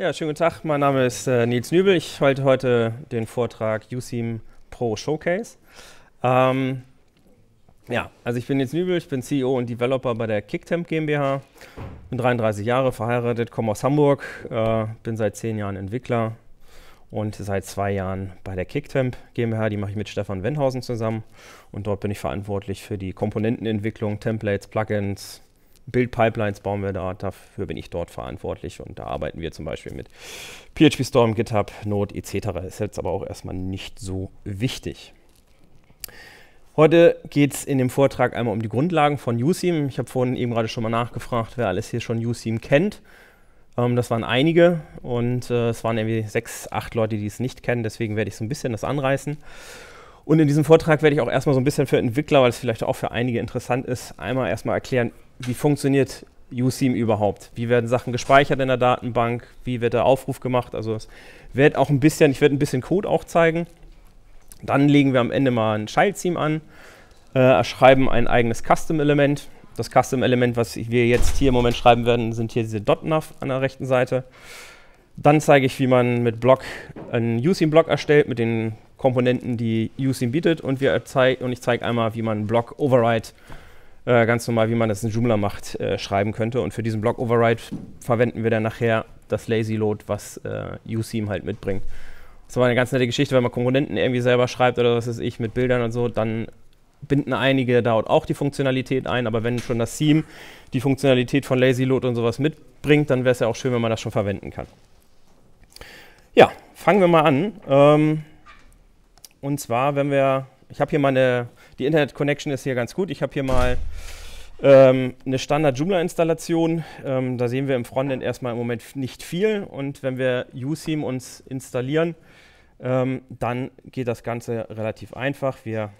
Ja, schönen guten Tag. Mein Name ist äh, Nils Nübel. Ich halte heute den Vortrag USIM Pro Showcase. Ähm, ja, also ich bin Nils Nübel, ich bin CEO und Developer bei der Kicktemp GmbH. Bin 33 Jahre, verheiratet, komme aus Hamburg, äh, bin seit zehn Jahren Entwickler und seit zwei Jahren bei der Kicktemp GmbH. Die mache ich mit Stefan Wenhausen zusammen und dort bin ich verantwortlich für die Komponentenentwicklung, Templates, Plugins, Build-Pipelines bauen wir da, dafür bin ich dort verantwortlich und da arbeiten wir zum Beispiel mit PHP Storm, GitHub, Node etc. Ist jetzt aber auch erstmal nicht so wichtig. Heute geht es in dem Vortrag einmal um die Grundlagen von USIM. Ich habe vorhin eben gerade schon mal nachgefragt, wer alles hier schon USIM kennt. Ähm, das waren einige und äh, es waren irgendwie sechs, acht Leute, die es nicht kennen. Deswegen werde ich so ein bisschen das anreißen. Und in diesem Vortrag werde ich auch erstmal so ein bisschen für Entwickler, weil es vielleicht auch für einige interessant ist, einmal erstmal erklären, wie funktioniert USIM überhaupt? Wie werden Sachen gespeichert in der Datenbank? Wie wird der Aufruf gemacht? Also es wird auch ein bisschen, ich werde ein bisschen Code auch zeigen. Dann legen wir am Ende mal ein Child-Seam an, äh, erschreiben ein eigenes Custom-Element. Das Custom-Element, was wir jetzt hier im Moment schreiben werden, sind hier diese .nav an der rechten Seite. Dann zeige ich, wie man mit Block einen USIM-Block erstellt, mit den Komponenten, die USIM bietet. Und, wir und ich zeige einmal, wie man Block-Override äh, ganz normal, wie man das in Joomla macht, äh, schreiben könnte. Und für diesen Block Override verwenden wir dann nachher das Lazy Load, was äh, USeam halt mitbringt. Das war eine ganz nette Geschichte, wenn man Komponenten irgendwie selber schreibt oder was weiß ich mit Bildern und so, dann binden einige da auch die Funktionalität ein, aber wenn schon das Seam die Funktionalität von Lazy Load und sowas mitbringt, dann wäre es ja auch schön, wenn man das schon verwenden kann. Ja, fangen wir mal an. Ähm, und zwar, wenn wir, ich habe hier mal eine die Internet-Connection ist hier ganz gut. Ich habe hier mal ähm, eine Standard-Joomla-Installation. Ähm, da sehen wir im Frontend erstmal im Moment nicht viel. Und wenn wir USIM uns installieren, ähm, dann geht das Ganze relativ einfach. Wir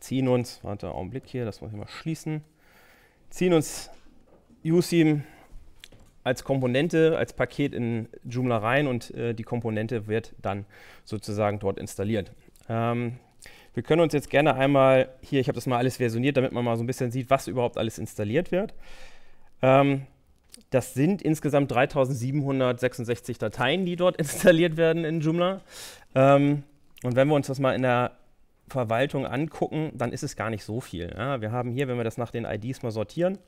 ziehen uns, warte einen Augenblick hier, das muss ich mal schließen, ziehen uns USIM als Komponente, als Paket in Joomla rein und äh, die Komponente wird dann sozusagen dort installiert. Ähm, wir können uns jetzt gerne einmal hier, ich habe das mal alles versioniert, damit man mal so ein bisschen sieht, was überhaupt alles installiert wird. Ähm, das sind insgesamt 3766 Dateien, die dort installiert werden in Joomla. Ähm, und wenn wir uns das mal in der Verwaltung angucken, dann ist es gar nicht so viel. Ja? Wir haben hier, wenn wir das nach den IDs mal sortieren,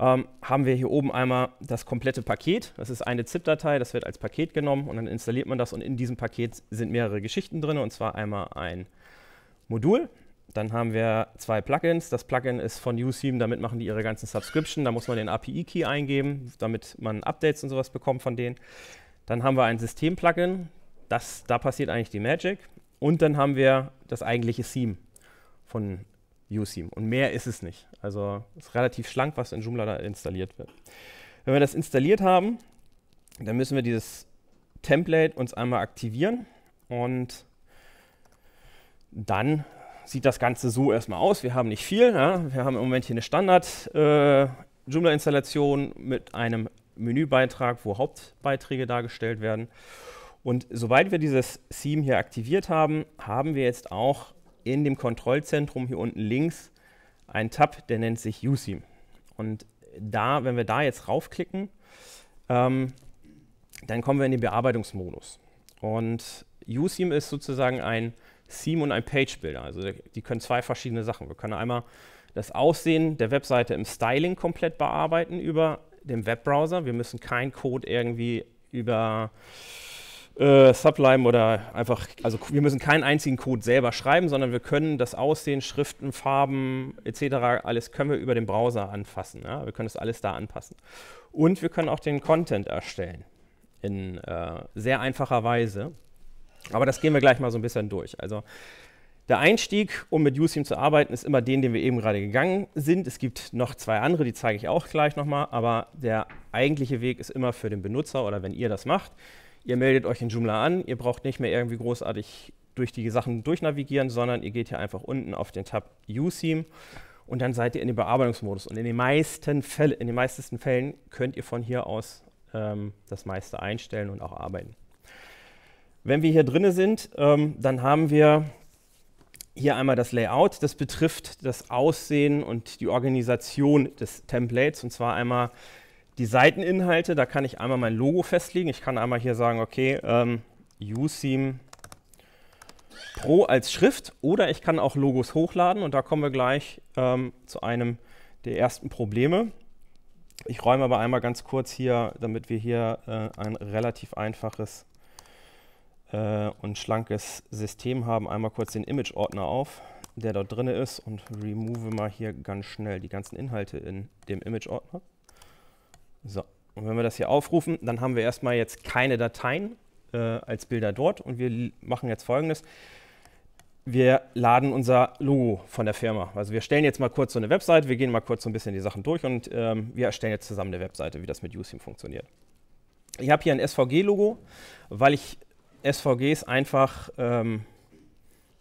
ähm, haben wir hier oben einmal das komplette Paket. Das ist eine ZIP-Datei, das wird als Paket genommen und dann installiert man das und in diesem Paket sind mehrere Geschichten drin und zwar einmal ein Modul. Dann haben wir zwei Plugins. Das Plugin ist von Useam, damit machen die ihre ganzen Subscription. Da muss man den API-Key eingeben, damit man Updates und sowas bekommt von denen. Dann haben wir ein System-Plugin. da passiert eigentlich die Magic. Und dann haben wir das eigentliche Theme von USeam. Und mehr ist es nicht. Also ist relativ schlank, was in Joomla da installiert wird. Wenn wir das installiert haben, dann müssen wir dieses Template uns einmal aktivieren und dann sieht das Ganze so erstmal aus. Wir haben nicht viel. Ja. Ne? Wir haben im Moment hier eine Standard-Joomla-Installation äh, mit einem Menübeitrag, wo Hauptbeiträge dargestellt werden. Und sobald wir dieses Theme hier aktiviert haben, haben wir jetzt auch in dem Kontrollzentrum hier unten links einen Tab, der nennt sich USIM. Und da, wenn wir da jetzt raufklicken, ähm, dann kommen wir in den Bearbeitungsmodus. Und USIM ist sozusagen ein Theme und ein Page-Builder. Also die können zwei verschiedene Sachen. Wir können einmal das Aussehen der Webseite im Styling komplett bearbeiten über den Webbrowser. Wir müssen keinen Code irgendwie über äh, Sublime oder einfach, also wir müssen keinen einzigen Code selber schreiben, sondern wir können das Aussehen, Schriften, Farben etc. alles können wir über den Browser anfassen. Ja? Wir können das alles da anpassen. Und wir können auch den Content erstellen in äh, sehr einfacher Weise. Aber das gehen wir gleich mal so ein bisschen durch. Also der Einstieg, um mit Useam zu arbeiten, ist immer den, den wir eben gerade gegangen sind. Es gibt noch zwei andere, die zeige ich auch gleich nochmal, aber der eigentliche Weg ist immer für den Benutzer oder wenn ihr das macht. Ihr meldet euch in Joomla an, ihr braucht nicht mehr irgendwie großartig durch die Sachen durchnavigieren, sondern ihr geht hier einfach unten auf den Tab Useam und dann seid ihr in den Bearbeitungsmodus. Und in den meisten, Fälle, in den meisten Fällen könnt ihr von hier aus ähm, das meiste einstellen und auch arbeiten. Wenn wir hier drinnen sind, ähm, dann haben wir hier einmal das Layout. Das betrifft das Aussehen und die Organisation des Templates. Und zwar einmal die Seiteninhalte. Da kann ich einmal mein Logo festlegen. Ich kann einmal hier sagen, okay, ähm, USEAM Pro als Schrift. Oder ich kann auch Logos hochladen. Und da kommen wir gleich ähm, zu einem der ersten Probleme. Ich räume aber einmal ganz kurz hier, damit wir hier äh, ein relativ einfaches äh, und schlankes System haben, einmal kurz den Image-Ordner auf, der dort drin ist und remove mal hier ganz schnell die ganzen Inhalte in dem Image-Ordner. So, und wenn wir das hier aufrufen, dann haben wir erstmal jetzt keine Dateien äh, als Bilder dort und wir machen jetzt folgendes. Wir laden unser Logo von der Firma. Also wir stellen jetzt mal kurz so eine Webseite, wir gehen mal kurz so ein bisschen die Sachen durch und ähm, wir erstellen jetzt zusammen eine Webseite, wie das mit Useam funktioniert. Ich habe hier ein SVG-Logo, weil ich SVGs einfach ähm,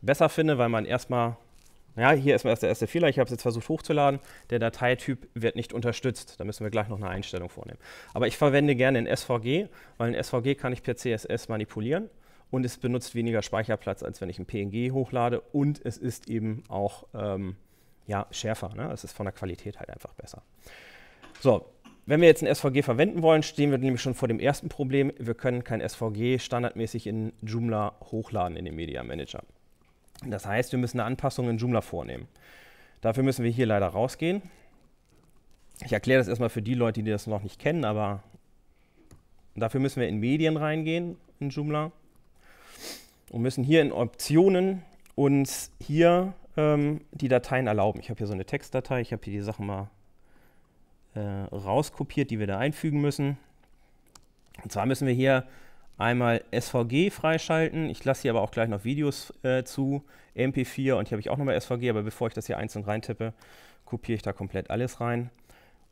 besser finde, weil man erstmal, ja, hier ist erst der erste Fehler, ich habe es jetzt versucht hochzuladen, der Dateityp wird nicht unterstützt. Da müssen wir gleich noch eine Einstellung vornehmen. Aber ich verwende gerne ein SVG, weil ein SVG kann ich per CSS manipulieren und es benutzt weniger Speicherplatz, als wenn ich ein PNG hochlade und es ist eben auch ähm, ja, schärfer. Ne? Es ist von der Qualität halt einfach besser. So, wenn wir jetzt ein SVG verwenden wollen, stehen wir nämlich schon vor dem ersten Problem. Wir können kein SVG standardmäßig in Joomla hochladen in den Media Manager. Das heißt, wir müssen eine Anpassung in Joomla vornehmen. Dafür müssen wir hier leider rausgehen. Ich erkläre das erstmal für die Leute, die das noch nicht kennen, aber dafür müssen wir in Medien reingehen in Joomla und müssen hier in Optionen uns hier ähm, die Dateien erlauben. Ich habe hier so eine Textdatei, ich habe hier die Sachen mal äh, rauskopiert, die wir da einfügen müssen. Und zwar müssen wir hier einmal SVG freischalten. Ich lasse hier aber auch gleich noch Videos äh, zu, MP4 und hier habe ich auch nochmal SVG, aber bevor ich das hier einzeln reintippe, kopiere ich da komplett alles rein.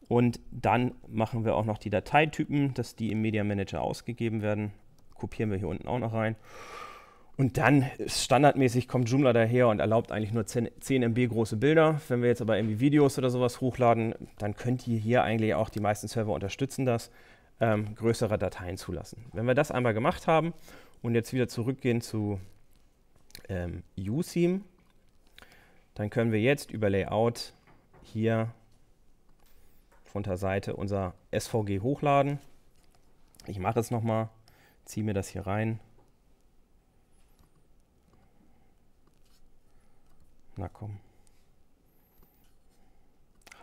Und dann machen wir auch noch die Dateitypen, dass die im Media Manager ausgegeben werden. Kopieren wir hier unten auch noch rein. Und dann standardmäßig kommt Joomla daher und erlaubt eigentlich nur 10, MB große Bilder. Wenn wir jetzt aber irgendwie Videos oder sowas hochladen, dann könnt ihr hier eigentlich auch, die meisten Server unterstützen das, ähm, größere Dateien zulassen. Wenn wir das einmal gemacht haben und jetzt wieder zurückgehen zu ähm, USIM, dann können wir jetzt über Layout hier unter Seite unser SVG hochladen. Ich mache es nochmal, ziehe mir das hier rein Na komm.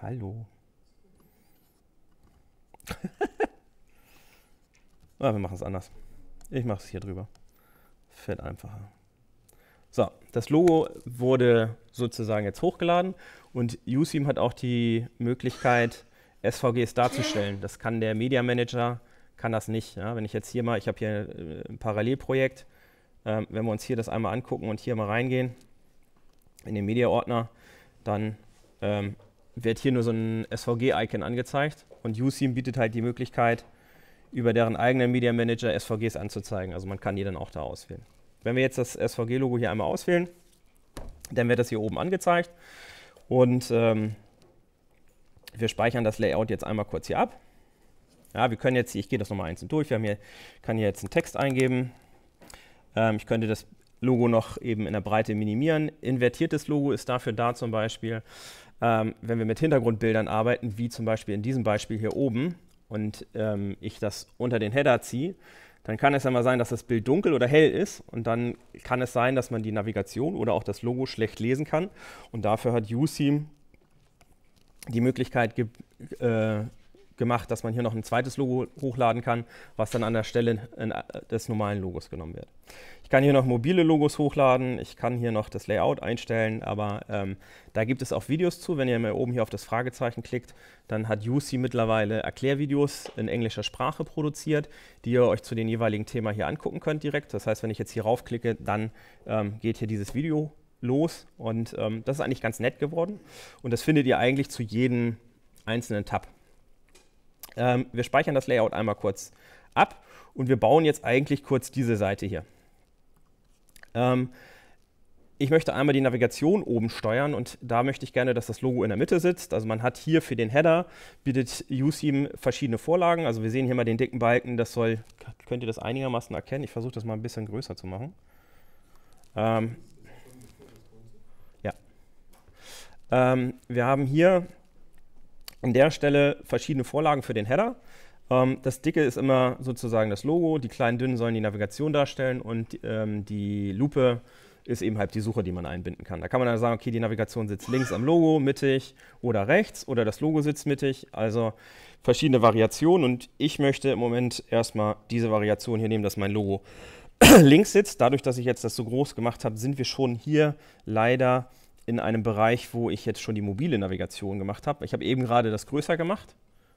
Hallo. ah, wir machen es anders. Ich mache es hier drüber. Fällt einfacher. So, das Logo wurde sozusagen jetzt hochgeladen und Useam hat auch die Möglichkeit, SVGs darzustellen. Das kann der Media Manager, kann das nicht. Ja? Wenn ich jetzt hier mal, ich habe hier äh, ein Parallelprojekt, ähm, wenn wir uns hier das einmal angucken und hier mal reingehen, in den Media-Ordner, dann ähm, wird hier nur so ein SVG-Icon angezeigt und USIM bietet halt die Möglichkeit, über deren eigenen Media Manager SVGs anzuzeigen. Also man kann die dann auch da auswählen. Wenn wir jetzt das SVG-Logo hier einmal auswählen, dann wird das hier oben angezeigt und ähm, wir speichern das Layout jetzt einmal kurz hier ab. Ja, wir können jetzt, ich gehe das nochmal einzeln durch, wir haben hier, kann hier jetzt einen Text eingeben. Ähm, ich könnte das Logo noch eben in der Breite minimieren. Invertiertes Logo ist dafür da zum Beispiel, ähm, wenn wir mit Hintergrundbildern arbeiten, wie zum Beispiel in diesem Beispiel hier oben und ähm, ich das unter den Header ziehe, dann kann es ja mal sein, dass das Bild dunkel oder hell ist und dann kann es sein, dass man die Navigation oder auch das Logo schlecht lesen kann und dafür hat USeam die Möglichkeit gibt, äh, gemacht, dass man hier noch ein zweites Logo hochladen kann, was dann an der Stelle des normalen Logos genommen wird. Ich kann hier noch mobile Logos hochladen, ich kann hier noch das Layout einstellen, aber ähm, da gibt es auch Videos zu. Wenn ihr mal oben hier auf das Fragezeichen klickt, dann hat UC mittlerweile Erklärvideos in englischer Sprache produziert, die ihr euch zu dem jeweiligen Thema hier angucken könnt direkt. Das heißt, wenn ich jetzt hier raufklicke, dann ähm, geht hier dieses Video los und ähm, das ist eigentlich ganz nett geworden und das findet ihr eigentlich zu jedem einzelnen Tab. Ähm, wir speichern das Layout einmal kurz ab und wir bauen jetzt eigentlich kurz diese Seite hier. Ähm, ich möchte einmal die Navigation oben steuern und da möchte ich gerne, dass das Logo in der Mitte sitzt. Also man hat hier für den Header, bietet USIM verschiedene Vorlagen. Also wir sehen hier mal den dicken Balken, das soll, könnt ihr das einigermaßen erkennen? Ich versuche das mal ein bisschen größer zu machen. Ähm, ja. Ähm, wir haben hier an der Stelle verschiedene Vorlagen für den Header. Ähm, das dicke ist immer sozusagen das Logo, die kleinen dünnen sollen die Navigation darstellen und ähm, die Lupe ist eben halt die Suche, die man einbinden kann. Da kann man dann sagen, okay, die Navigation sitzt links am Logo, mittig oder rechts oder das Logo sitzt mittig. Also verschiedene Variationen und ich möchte im Moment erstmal diese Variation hier nehmen, dass mein Logo links sitzt. Dadurch, dass ich jetzt das so groß gemacht habe, sind wir schon hier leider in einem Bereich, wo ich jetzt schon die mobile Navigation gemacht habe. Ich habe eben gerade das größer gemacht,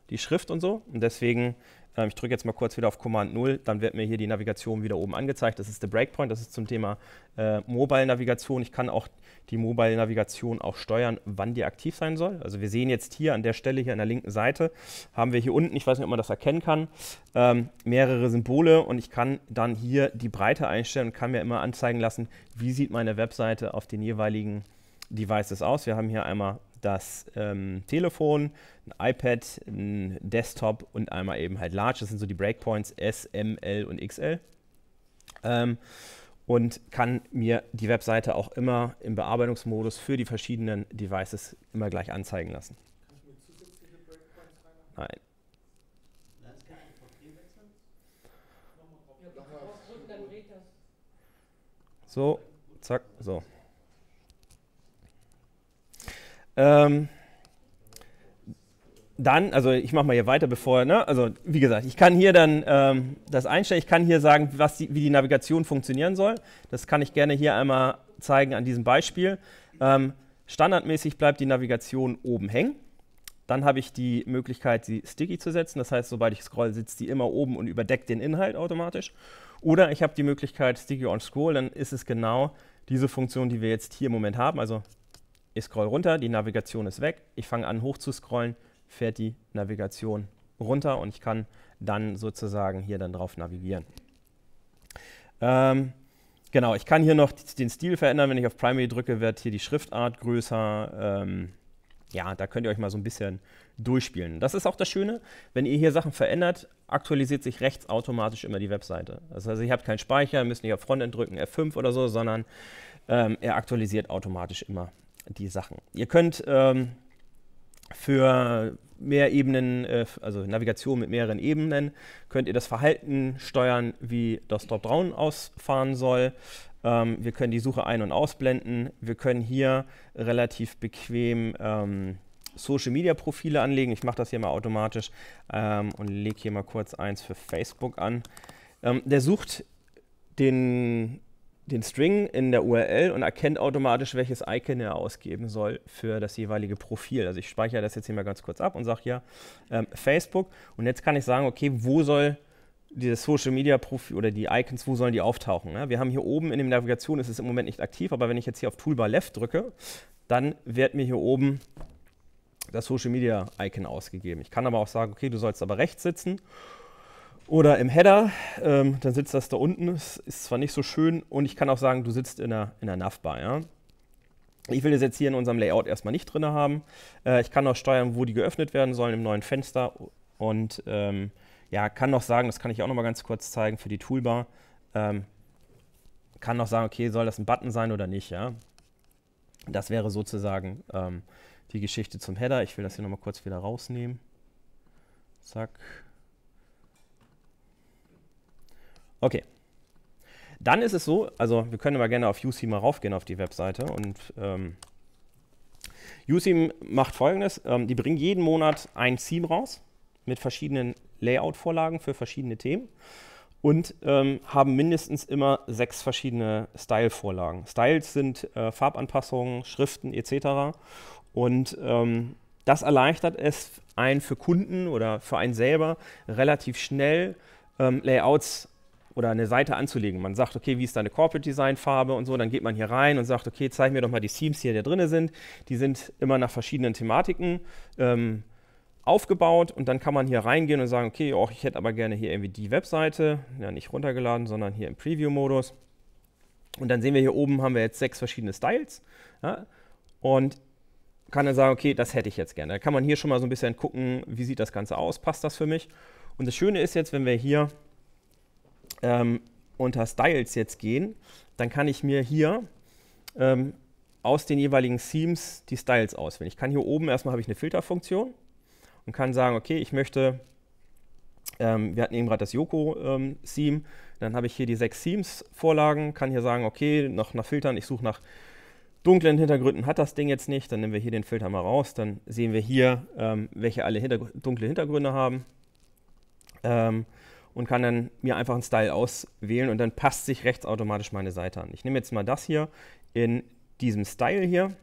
die Schrift und so. Und deswegen, äh, ich drücke jetzt mal kurz wieder auf Command 0, dann wird mir hier die Navigation wieder oben angezeigt. Das ist der Breakpoint, das ist zum Thema äh, Mobile-Navigation. Ich kann auch die Mobile-Navigation auch steuern, wann die aktiv sein soll. Also wir sehen jetzt hier an der Stelle, hier an der linken Seite, haben wir hier unten, ich weiß nicht, ob man das erkennen kann, ähm, mehrere Symbole und ich kann dann hier die Breite einstellen und kann mir immer anzeigen lassen, wie sieht meine Webseite auf den jeweiligen Devices aus. Wir haben hier einmal das ähm, Telefon, ein iPad, ein Desktop und einmal eben halt Large. Das sind so die Breakpoints S, M, L und XL. Ähm, und kann mir die Webseite auch immer im Bearbeitungsmodus für die verschiedenen Devices immer gleich anzeigen lassen. Kann ich mir zusätzliche Breakpoints Nein. So, zack, so. Ähm, dann, also ich mache mal hier weiter, bevor, ne? also wie gesagt, ich kann hier dann ähm, das einstellen, ich kann hier sagen, was die, wie die Navigation funktionieren soll. Das kann ich gerne hier einmal zeigen an diesem Beispiel. Ähm, standardmäßig bleibt die Navigation oben hängen. Dann habe ich die Möglichkeit, sie sticky zu setzen. Das heißt, sobald ich scroll, sitzt die immer oben und überdeckt den Inhalt automatisch. Oder ich habe die Möglichkeit, sticky on scroll, dann ist es genau diese Funktion, die wir jetzt hier im Moment haben. Also ich scroll runter, die Navigation ist weg, ich fange an hoch zu scrollen, fährt die Navigation runter und ich kann dann sozusagen hier dann drauf navigieren. Ähm, genau, ich kann hier noch den Stil verändern. Wenn ich auf Primary drücke, wird hier die Schriftart größer. Ähm, ja, da könnt ihr euch mal so ein bisschen durchspielen. Das ist auch das Schöne, wenn ihr hier Sachen verändert, aktualisiert sich rechts automatisch immer die Webseite. Das heißt, ihr habt keinen Speicher, müsst nicht auf Frontend drücken, F5 oder so, sondern ähm, er aktualisiert automatisch immer die Sachen. Ihr könnt ähm, für mehr Ebenen, äh, also Navigation mit mehreren Ebenen, könnt ihr das Verhalten steuern, wie das Dropdown ausfahren soll. Ähm, wir können die Suche ein- und ausblenden. Wir können hier relativ bequem ähm, Social-Media-Profile anlegen. Ich mache das hier mal automatisch ähm, und lege hier mal kurz eins für Facebook an. Ähm, der sucht den den String in der URL und erkennt automatisch, welches Icon er ausgeben soll für das jeweilige Profil. Also ich speichere das jetzt hier mal ganz kurz ab und sage hier ähm, Facebook. Und jetzt kann ich sagen, okay, wo soll dieses Social Media Profil oder die Icons, wo sollen die auftauchen? Ne? Wir haben hier oben in der Navigation, ist es im Moment nicht aktiv, aber wenn ich jetzt hier auf Toolbar Left drücke, dann wird mir hier oben das Social Media Icon ausgegeben. Ich kann aber auch sagen, okay, du sollst aber rechts sitzen oder im Header, ähm, dann sitzt das da unten. Es ist zwar nicht so schön und ich kann auch sagen, du sitzt in der, in der Navbar. Ja? Ich will das jetzt hier in unserem Layout erstmal nicht drin haben. Äh, ich kann auch steuern, wo die geöffnet werden sollen im neuen Fenster und ähm, ja, kann noch sagen, das kann ich auch noch mal ganz kurz zeigen für die Toolbar. Ähm, kann noch sagen, okay, soll das ein Button sein oder nicht, ja? Das wäre sozusagen ähm, die Geschichte zum Header. Ich will das hier noch mal kurz wieder rausnehmen. Zack, Okay. Dann ist es so, also wir können aber gerne auf USIM mal raufgehen auf die Webseite und ähm, USIM macht folgendes: ähm, Die bringen jeden Monat ein Team raus mit verschiedenen Layout-Vorlagen für verschiedene Themen und ähm, haben mindestens immer sechs verschiedene Style-Vorlagen. Styles sind äh, Farbanpassungen, Schriften etc. Und ähm, das erleichtert es einen für Kunden oder für einen selber relativ schnell ähm, Layouts oder eine Seite anzulegen. Man sagt, okay, wie ist deine Corporate Design Farbe und so, dann geht man hier rein und sagt, okay, zeig mir doch mal die Themes hier, die drin sind. Die sind immer nach verschiedenen Thematiken ähm, aufgebaut und dann kann man hier reingehen und sagen, okay, oh, ich hätte aber gerne hier irgendwie die Webseite, ja nicht runtergeladen, sondern hier im Preview-Modus. Und dann sehen wir hier oben haben wir jetzt sechs verschiedene Styles ja, und kann dann sagen, okay, das hätte ich jetzt gerne. Da kann man hier schon mal so ein bisschen gucken, wie sieht das Ganze aus, passt das für mich. Und das Schöne ist jetzt, wenn wir hier ähm, unter Styles jetzt gehen, dann kann ich mir hier ähm, aus den jeweiligen Themes die Styles auswählen. Ich kann hier oben erstmal habe ich eine Filterfunktion und kann sagen, okay, ich möchte, ähm, wir hatten eben gerade das Yoko-Theme, ähm, dann habe ich hier die sechs Themes-Vorlagen, kann hier sagen, okay, noch nach Filtern, ich suche nach dunklen Hintergründen hat das Ding jetzt nicht, dann nehmen wir hier den Filter mal raus, dann sehen wir hier, ähm, welche alle hintergr dunkle Hintergründe haben. Ähm, und kann dann mir einfach einen Style auswählen und dann passt sich rechts automatisch meine Seite an. Ich nehme jetzt mal das hier in diesem Style hier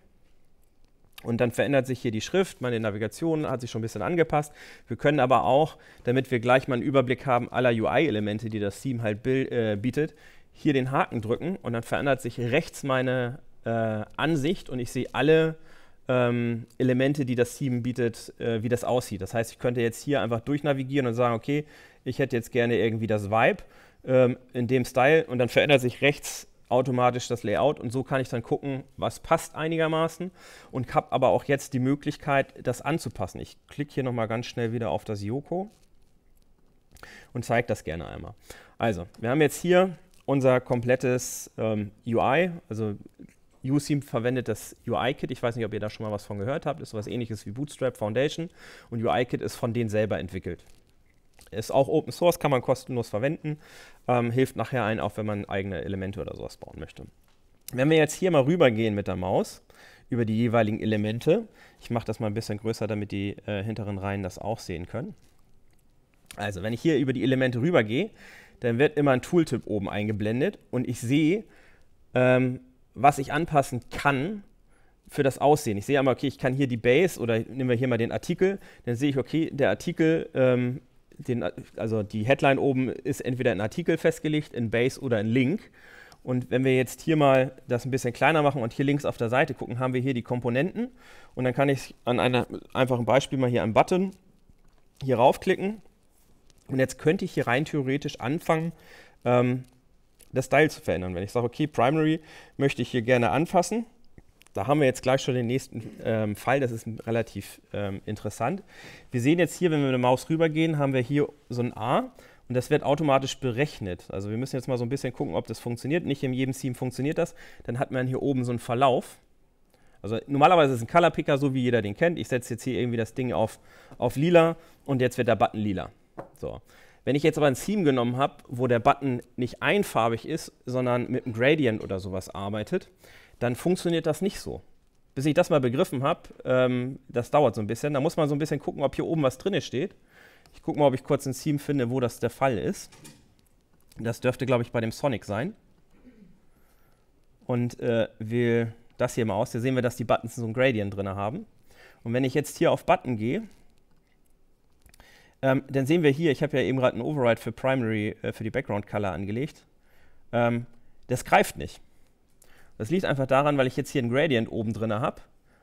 und dann verändert sich hier die Schrift, meine Navigation hat sich schon ein bisschen angepasst. Wir können aber auch, damit wir gleich mal einen Überblick haben aller UI-Elemente, die das Theme halt äh, bietet, hier den Haken drücken und dann verändert sich rechts meine äh, Ansicht und ich sehe alle ähm, Elemente, die das Theme bietet, äh, wie das aussieht. Das heißt, ich könnte jetzt hier einfach durchnavigieren und sagen, okay, ich hätte jetzt gerne irgendwie das Vibe ähm, in dem Style und dann verändert sich rechts automatisch das Layout und so kann ich dann gucken, was passt einigermaßen und habe aber auch jetzt die Möglichkeit, das anzupassen. Ich klicke hier nochmal ganz schnell wieder auf das Yoko und zeige das gerne einmal. Also, wir haben jetzt hier unser komplettes ähm, UI, also USIM verwendet das UI-Kit. Ich weiß nicht, ob ihr da schon mal was von gehört habt. Ist sowas ähnliches wie Bootstrap Foundation. Und UI-Kit ist von denen selber entwickelt. Ist auch Open Source, kann man kostenlos verwenden. Ähm, hilft nachher ein, auch wenn man eigene Elemente oder sowas bauen möchte. Wenn wir jetzt hier mal rübergehen mit der Maus über die jeweiligen Elemente, ich mache das mal ein bisschen größer, damit die äh, hinteren Reihen das auch sehen können. Also, wenn ich hier über die Elemente rübergehe, dann wird immer ein Tooltip oben eingeblendet und ich sehe, ähm, was ich anpassen kann für das Aussehen. Ich sehe einmal, okay, ich kann hier die Base oder nehmen wir hier mal den Artikel, dann sehe ich, okay, der Artikel ähm, den, also die Headline oben ist entweder in Artikel festgelegt, in Base oder in Link. Und wenn wir jetzt hier mal das ein bisschen kleiner machen und hier links auf der Seite gucken, haben wir hier die Komponenten. Und dann kann ich an einem einfachen Beispiel mal hier einen Button hier raufklicken. Und jetzt könnte ich hier rein theoretisch anfangen, ähm, das Style zu verändern. Wenn ich sage, okay, Primary möchte ich hier gerne anfassen, da haben wir jetzt gleich schon den nächsten ähm, Fall, das ist relativ ähm, interessant. Wir sehen jetzt hier, wenn wir mit der Maus rübergehen, haben wir hier so ein A und das wird automatisch berechnet. Also wir müssen jetzt mal so ein bisschen gucken, ob das funktioniert. Nicht in jedem Theme funktioniert das. Dann hat man hier oben so einen Verlauf. Also normalerweise ist ein Color Picker so, wie jeder den kennt. Ich setze jetzt hier irgendwie das Ding auf, auf lila und jetzt wird der Button lila. So. Wenn ich jetzt aber ein Theme genommen habe, wo der Button nicht einfarbig ist, sondern mit einem Gradient oder sowas arbeitet, dann funktioniert das nicht so. Bis ich das mal begriffen habe, ähm, das dauert so ein bisschen. Da muss man so ein bisschen gucken, ob hier oben was drin steht. Ich gucke mal, ob ich kurz ein Seam finde, wo das der Fall ist. Das dürfte, glaube ich, bei dem Sonic sein. Und äh, wähle das hier mal aus. Hier sehen wir, dass die Buttons so ein Gradient drin haben. Und wenn ich jetzt hier auf Button gehe, ähm, dann sehen wir hier, ich habe ja eben gerade einen Override für Primary, äh, für die Background Color angelegt. Ähm, das greift nicht. Das liegt einfach daran, weil ich jetzt hier einen Gradient oben drin habe,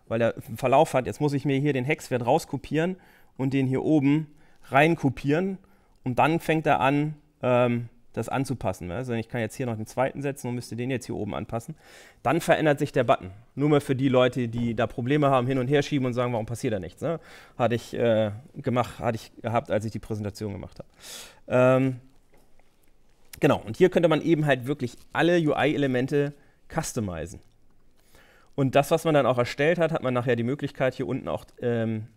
weil er einen Verlauf hat. Jetzt muss ich mir hier den Hexwert rauskopieren und den hier oben reinkopieren und dann fängt er an, ähm, das anzupassen. Also ich kann jetzt hier noch den zweiten setzen und müsste den jetzt hier oben anpassen. Dann verändert sich der Button. Nur mal für die Leute, die da Probleme haben, hin und her schieben und sagen, warum passiert da nichts. Ne? Hatte ich äh, gemacht, hatte ich gehabt, als ich die Präsentation gemacht habe. Ähm, genau, und hier könnte man eben halt wirklich alle UI-Elemente customizen. Und das, was man dann auch erstellt hat, hat man nachher die Möglichkeit, hier unten auch ähm,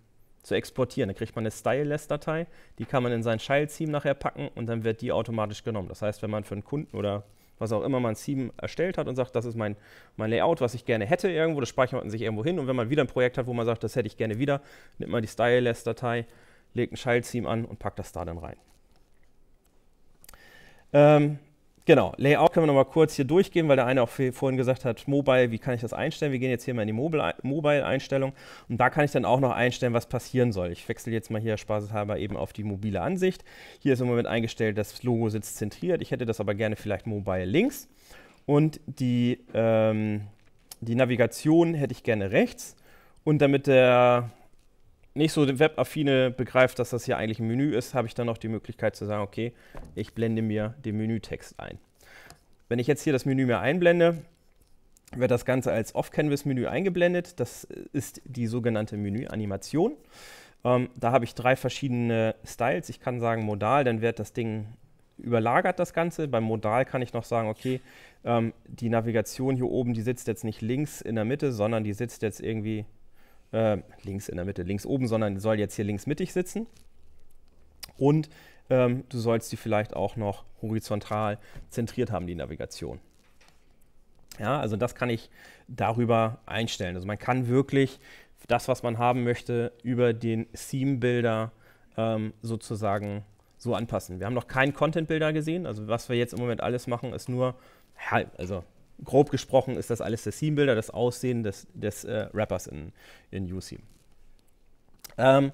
zu exportieren. Dann kriegt man eine Styleless-Datei, die kann man in sein Child-Theme nachher packen und dann wird die automatisch genommen. Das heißt, wenn man für einen Kunden oder was auch immer man ein Theme erstellt hat und sagt, das ist mein, mein Layout, was ich gerne hätte irgendwo, das speichert man sich irgendwo hin. Und wenn man wieder ein Projekt hat, wo man sagt, das hätte ich gerne wieder, nimmt man die Styleless-Datei, legt ein Child-Theme an und packt das da dann rein. Ähm, Genau, Layout können wir nochmal kurz hier durchgehen, weil der eine auch vorhin gesagt hat, Mobile, wie kann ich das einstellen? Wir gehen jetzt hier mal in die Mobile-Einstellung und da kann ich dann auch noch einstellen, was passieren soll. Ich wechsle jetzt mal hier spaßeshalber eben auf die mobile Ansicht. Hier ist im Moment eingestellt, das Logo sitzt zentriert. Ich hätte das aber gerne vielleicht mobile links und die, ähm, die Navigation hätte ich gerne rechts. Und damit der nicht so webaffine begreift, dass das hier eigentlich ein Menü ist, habe ich dann noch die Möglichkeit zu sagen, okay, ich blende mir den Menütext ein. Wenn ich jetzt hier das Menü mir einblende, wird das Ganze als Off-Canvas-Menü eingeblendet. Das ist die sogenannte Menüanimation. Ähm, da habe ich drei verschiedene Styles. Ich kann sagen modal, dann wird das Ding überlagert das Ganze. Beim Modal kann ich noch sagen, okay, ähm, die Navigation hier oben, die sitzt jetzt nicht links in der Mitte, sondern die sitzt jetzt irgendwie äh, links in der Mitte, links oben, sondern soll jetzt hier links mittig sitzen. Und ähm, du sollst die vielleicht auch noch horizontal zentriert haben, die Navigation. Ja, also das kann ich darüber einstellen. Also man kann wirklich das, was man haben möchte, über den Theme-Builder ähm, sozusagen so anpassen. Wir haben noch keinen Content-Builder gesehen. Also was wir jetzt im Moment alles machen, ist nur, also grob gesprochen ist das alles der Scene-Builder, das Aussehen des, des äh, Rappers in, in UC. Ähm,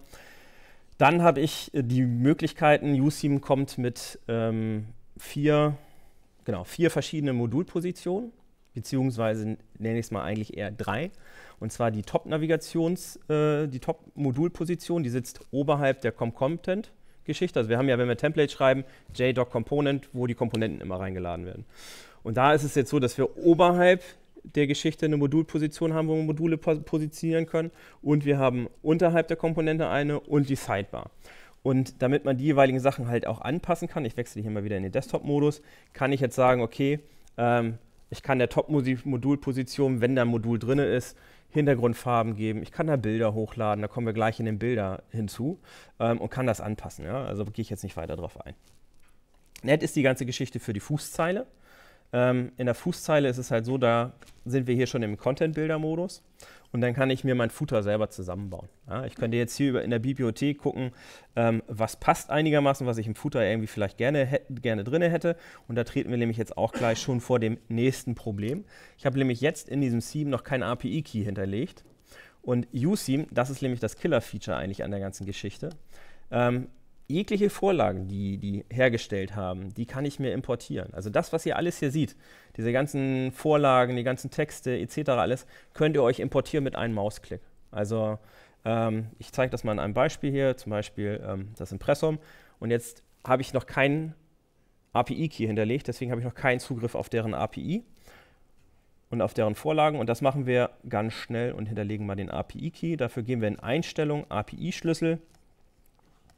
dann habe ich äh, die Möglichkeiten, USIM kommt mit ähm, vier, genau, vier verschiedenen Modulpositionen, beziehungsweise nenne ich es mal eigentlich eher drei. Und zwar die Top-Navigations, äh, die Top-Modulposition, die sitzt oberhalb der Com-Content. Geschichte. Also wir haben ja, wenn wir Template schreiben, JDoc Component, wo die Komponenten immer reingeladen werden. Und da ist es jetzt so, dass wir oberhalb der Geschichte eine Modulposition haben, wo wir Module positionieren können. Und wir haben unterhalb der Komponente eine und die Sidebar. Und damit man die jeweiligen Sachen halt auch anpassen kann, ich wechsle hier mal wieder in den Desktop-Modus, kann ich jetzt sagen, okay, ähm, ich kann der Top-Modulposition, wenn da ein Modul drin ist, Hintergrundfarben geben. Ich kann da Bilder hochladen, da kommen wir gleich in den Bilder hinzu ähm, und kann das anpassen. Ja? Also gehe ich jetzt nicht weiter drauf ein. Nett ist die ganze Geschichte für die Fußzeile. Ähm, in der Fußzeile ist es halt so, da sind wir hier schon im Content-Builder-Modus und dann kann ich mir mein Footer selber zusammenbauen. Ja, ich könnte jetzt hier in der Bibliothek gucken, ähm, was passt einigermaßen, was ich im Footer irgendwie vielleicht gerne, gerne drin hätte. Und da treten wir nämlich jetzt auch gleich schon vor dem nächsten Problem. Ich habe nämlich jetzt in diesem Seam noch kein API-Key hinterlegt. Und USeam, das ist nämlich das Killer-Feature eigentlich an der ganzen Geschichte. Ähm, jegliche Vorlagen, die die hergestellt haben, die kann ich mir importieren. Also das, was ihr alles hier seht, diese ganzen Vorlagen, die ganzen Texte etc., alles, könnt ihr euch importieren mit einem Mausklick. Also ähm, ich zeige das mal in einem Beispiel hier, zum Beispiel ähm, das Impressum. Und jetzt habe ich noch keinen API-Key hinterlegt, deswegen habe ich noch keinen Zugriff auf deren API und auf deren Vorlagen. Und das machen wir ganz schnell und hinterlegen mal den API-Key. Dafür gehen wir in Einstellungen, API-Schlüssel,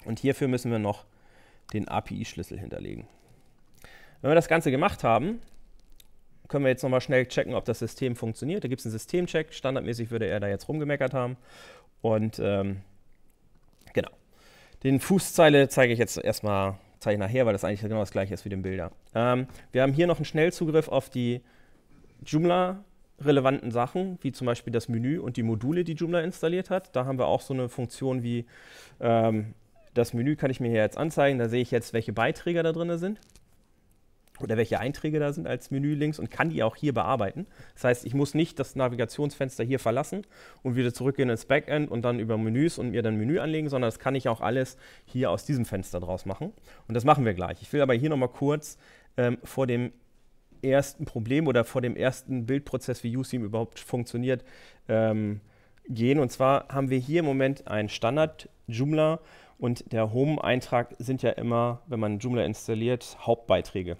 und hierfür müssen wir noch den API-Schlüssel hinterlegen. Wenn wir das Ganze gemacht haben, können wir jetzt nochmal schnell checken, ob das System funktioniert. Da gibt es einen Systemcheck. Standardmäßig würde er da jetzt rumgemeckert haben. Und ähm, genau. Den Fußzeile zeige ich jetzt erstmal zeige ich nachher, weil das eigentlich genau das gleiche ist wie den Bilder. Ähm, wir haben hier noch einen Schnellzugriff auf die Joomla-relevanten Sachen, wie zum Beispiel das Menü und die Module, die Joomla installiert hat. Da haben wir auch so eine Funktion wie ähm, das Menü kann ich mir hier jetzt anzeigen. Da sehe ich jetzt, welche Beiträge da drin sind oder welche Einträge da sind als Menü links und kann die auch hier bearbeiten. Das heißt, ich muss nicht das Navigationsfenster hier verlassen und wieder zurückgehen ins Backend und dann über Menüs und mir dann Menü anlegen, sondern das kann ich auch alles hier aus diesem Fenster draus machen. Und das machen wir gleich. Ich will aber hier nochmal kurz ähm, vor dem ersten Problem oder vor dem ersten Bildprozess, wie Useam überhaupt funktioniert, ähm, gehen. Und zwar haben wir hier im Moment ein Standard Joomla und der Home-Eintrag sind ja immer, wenn man Joomla installiert, Hauptbeiträge.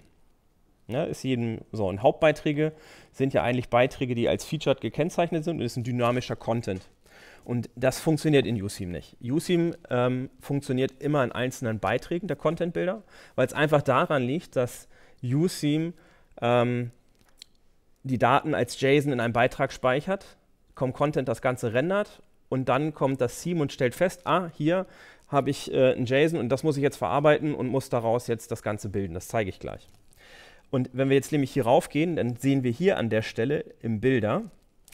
Ne, ist jedem so. Und Hauptbeiträge sind ja eigentlich Beiträge, die als Featured gekennzeichnet sind und ist ein dynamischer Content. Und das funktioniert in Useam nicht. Useam ähm, funktioniert immer in einzelnen Beiträgen der Content-Bilder, weil es einfach daran liegt, dass Useam ähm, die Daten als JSON in einem Beitrag speichert, kommt Content das Ganze rendert und dann kommt das Seam und stellt fest, ah, hier habe ich äh, einen JSON und das muss ich jetzt verarbeiten und muss daraus jetzt das Ganze bilden. Das zeige ich gleich. Und wenn wir jetzt nämlich hier raufgehen, dann sehen wir hier an der Stelle im Bilder,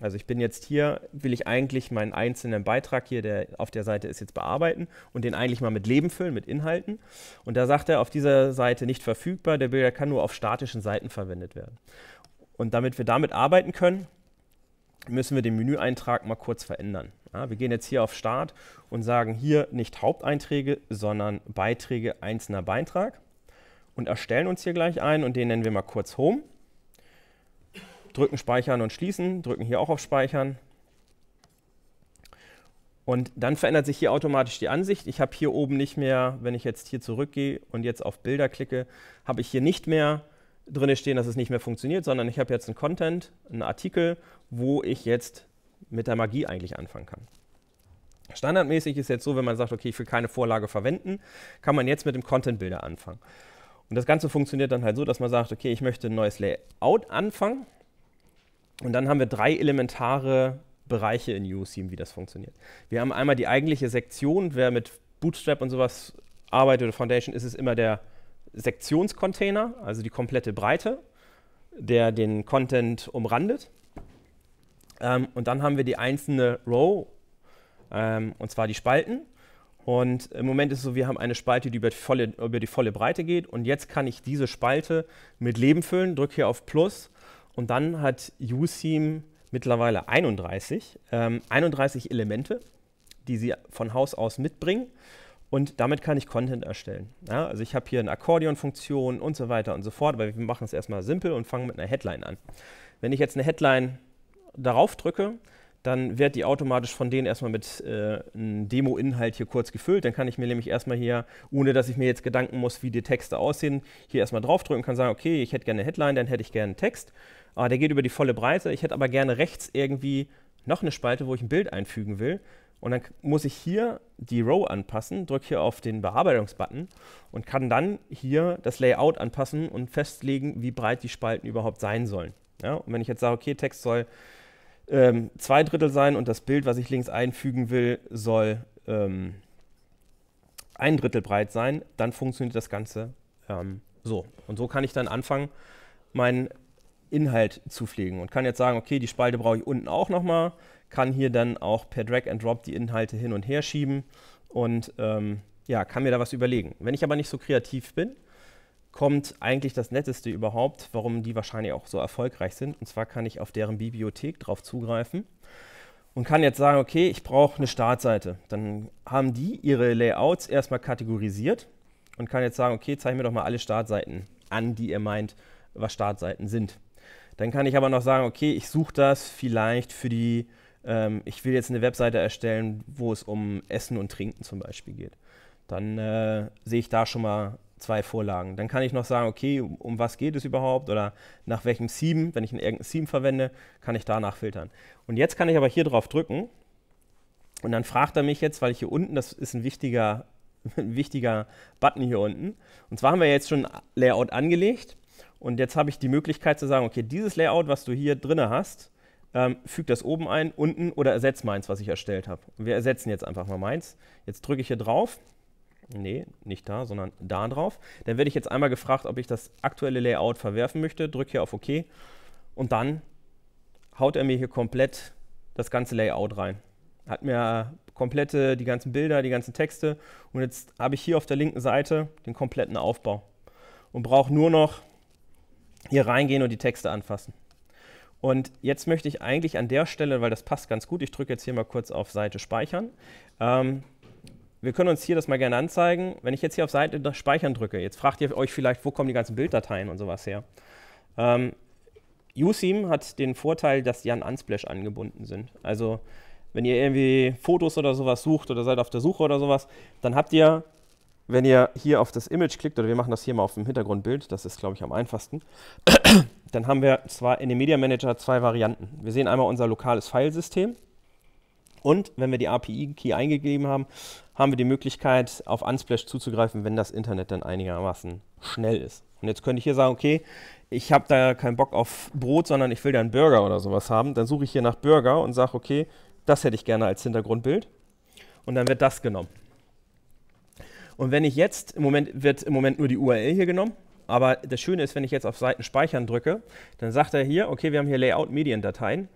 also ich bin jetzt hier, will ich eigentlich meinen einzelnen Beitrag hier, der auf der Seite ist, jetzt bearbeiten und den eigentlich mal mit Leben füllen, mit Inhalten. Und da sagt er, auf dieser Seite nicht verfügbar, der Bilder kann nur auf statischen Seiten verwendet werden. Und damit wir damit arbeiten können, müssen wir den Menüeintrag mal kurz verändern. Ja, wir gehen jetzt hier auf Start und sagen hier nicht Haupteinträge, sondern Beiträge einzelner Beitrag und erstellen uns hier gleich einen und den nennen wir mal kurz Home. Drücken Speichern und Schließen, drücken hier auch auf Speichern. Und dann verändert sich hier automatisch die Ansicht. Ich habe hier oben nicht mehr, wenn ich jetzt hier zurückgehe und jetzt auf Bilder klicke, habe ich hier nicht mehr drin stehen, dass es nicht mehr funktioniert, sondern ich habe jetzt einen Content, einen Artikel, wo ich jetzt mit der Magie eigentlich anfangen kann. Standardmäßig ist jetzt so, wenn man sagt, okay, ich will keine Vorlage verwenden, kann man jetzt mit dem Content Builder anfangen. Und das Ganze funktioniert dann halt so, dass man sagt, okay, ich möchte ein neues Layout anfangen. Und dann haben wir drei elementare Bereiche in USIM, wie das funktioniert. Wir haben einmal die eigentliche Sektion. Wer mit Bootstrap und sowas arbeitet oder Foundation, ist es immer der Sektionscontainer, also die komplette Breite, der den Content umrandet. Ähm, und dann haben wir die einzelne Row, ähm, und zwar die Spalten. Und im Moment ist es so, wir haben eine Spalte, die über die, volle, über die volle Breite geht. Und jetzt kann ich diese Spalte mit Leben füllen, drücke hier auf Plus. Und dann hat USeam mittlerweile 31, ähm, 31 Elemente, die sie von Haus aus mitbringen. Und damit kann ich Content erstellen. Ja, also ich habe hier eine Akkordeonfunktion und so weiter und so fort, aber wir machen es erstmal simpel und fangen mit einer Headline an. Wenn ich jetzt eine Headline darauf drücke, dann wird die automatisch von denen erstmal mit äh, einem Demo-Inhalt hier kurz gefüllt. Dann kann ich mir nämlich erstmal hier, ohne dass ich mir jetzt Gedanken muss, wie die Texte aussehen, hier erstmal draufdrücken und kann sagen, okay, ich hätte gerne eine Headline, dann hätte ich gerne einen Text. Ah, der geht über die volle Breite. Ich hätte aber gerne rechts irgendwie noch eine Spalte, wo ich ein Bild einfügen will. Und dann muss ich hier die Row anpassen, drücke hier auf den Bearbeitungsbutton und kann dann hier das Layout anpassen und festlegen, wie breit die Spalten überhaupt sein sollen. Ja? Und wenn ich jetzt sage, okay, Text soll ähm, zwei Drittel sein und das Bild, was ich links einfügen will, soll ähm, ein Drittel breit sein. Dann funktioniert das Ganze ähm, so. Und so kann ich dann anfangen, meinen Inhalt zu pflegen und kann jetzt sagen, okay, die Spalte brauche ich unten auch nochmal, kann hier dann auch per Drag and Drop die Inhalte hin und her schieben und ähm, ja, kann mir da was überlegen. Wenn ich aber nicht so kreativ bin, kommt eigentlich das Netteste überhaupt, warum die wahrscheinlich auch so erfolgreich sind. Und zwar kann ich auf deren Bibliothek drauf zugreifen und kann jetzt sagen, okay, ich brauche eine Startseite. Dann haben die ihre Layouts erstmal kategorisiert und kann jetzt sagen, okay, zeige mir doch mal alle Startseiten an, die ihr meint, was Startseiten sind. Dann kann ich aber noch sagen, okay, ich suche das vielleicht für die, ähm, ich will jetzt eine Webseite erstellen, wo es um Essen und Trinken zum Beispiel geht. Dann äh, sehe ich da schon mal zwei Vorlagen. Dann kann ich noch sagen, okay, um, um was geht es überhaupt oder nach welchem Seam, wenn ich irgendein Seam verwende, kann ich danach filtern. Und jetzt kann ich aber hier drauf drücken und dann fragt er mich jetzt, weil ich hier unten, das ist ein wichtiger, ein wichtiger Button hier unten. Und zwar haben wir jetzt schon ein Layout angelegt und jetzt habe ich die Möglichkeit zu sagen, okay, dieses Layout, was du hier drin hast, ähm, füg das oben ein, unten oder ersetzt meins, was ich erstellt habe. Wir ersetzen jetzt einfach mal meins. Jetzt drücke ich hier drauf Nee, nicht da, sondern da drauf. Dann werde ich jetzt einmal gefragt, ob ich das aktuelle Layout verwerfen möchte. Drücke hier auf OK und dann haut er mir hier komplett das ganze Layout rein. Hat mir komplette, die ganzen Bilder, die ganzen Texte und jetzt habe ich hier auf der linken Seite den kompletten Aufbau und brauche nur noch hier reingehen und die Texte anfassen. Und jetzt möchte ich eigentlich an der Stelle, weil das passt ganz gut, ich drücke jetzt hier mal kurz auf Seite speichern, ähm, wir können uns hier das mal gerne anzeigen. Wenn ich jetzt hier auf Seite Speichern drücke, jetzt fragt ihr euch vielleicht, wo kommen die ganzen Bilddateien und sowas her. Ähm, USIM hat den Vorteil, dass die an Unsplash angebunden sind. Also wenn ihr irgendwie Fotos oder sowas sucht oder seid auf der Suche oder sowas, dann habt ihr, wenn ihr hier auf das Image klickt, oder wir machen das hier mal auf dem Hintergrundbild, das ist, glaube ich, am einfachsten, dann haben wir zwar in dem Media Manager zwei Varianten. Wir sehen einmal unser lokales Filesystem, und wenn wir die API-Key eingegeben haben, haben wir die Möglichkeit, auf Unsplash zuzugreifen, wenn das Internet dann einigermaßen schnell ist. Und jetzt könnte ich hier sagen, okay, ich habe da keinen Bock auf Brot, sondern ich will da einen Burger oder sowas haben. Dann suche ich hier nach Burger und sage, okay, das hätte ich gerne als Hintergrundbild. Und dann wird das genommen. Und wenn ich jetzt, im Moment wird im Moment nur die URL hier genommen, aber das Schöne ist, wenn ich jetzt auf Seiten speichern drücke, dann sagt er hier, okay, wir haben hier Layout-Mediendateien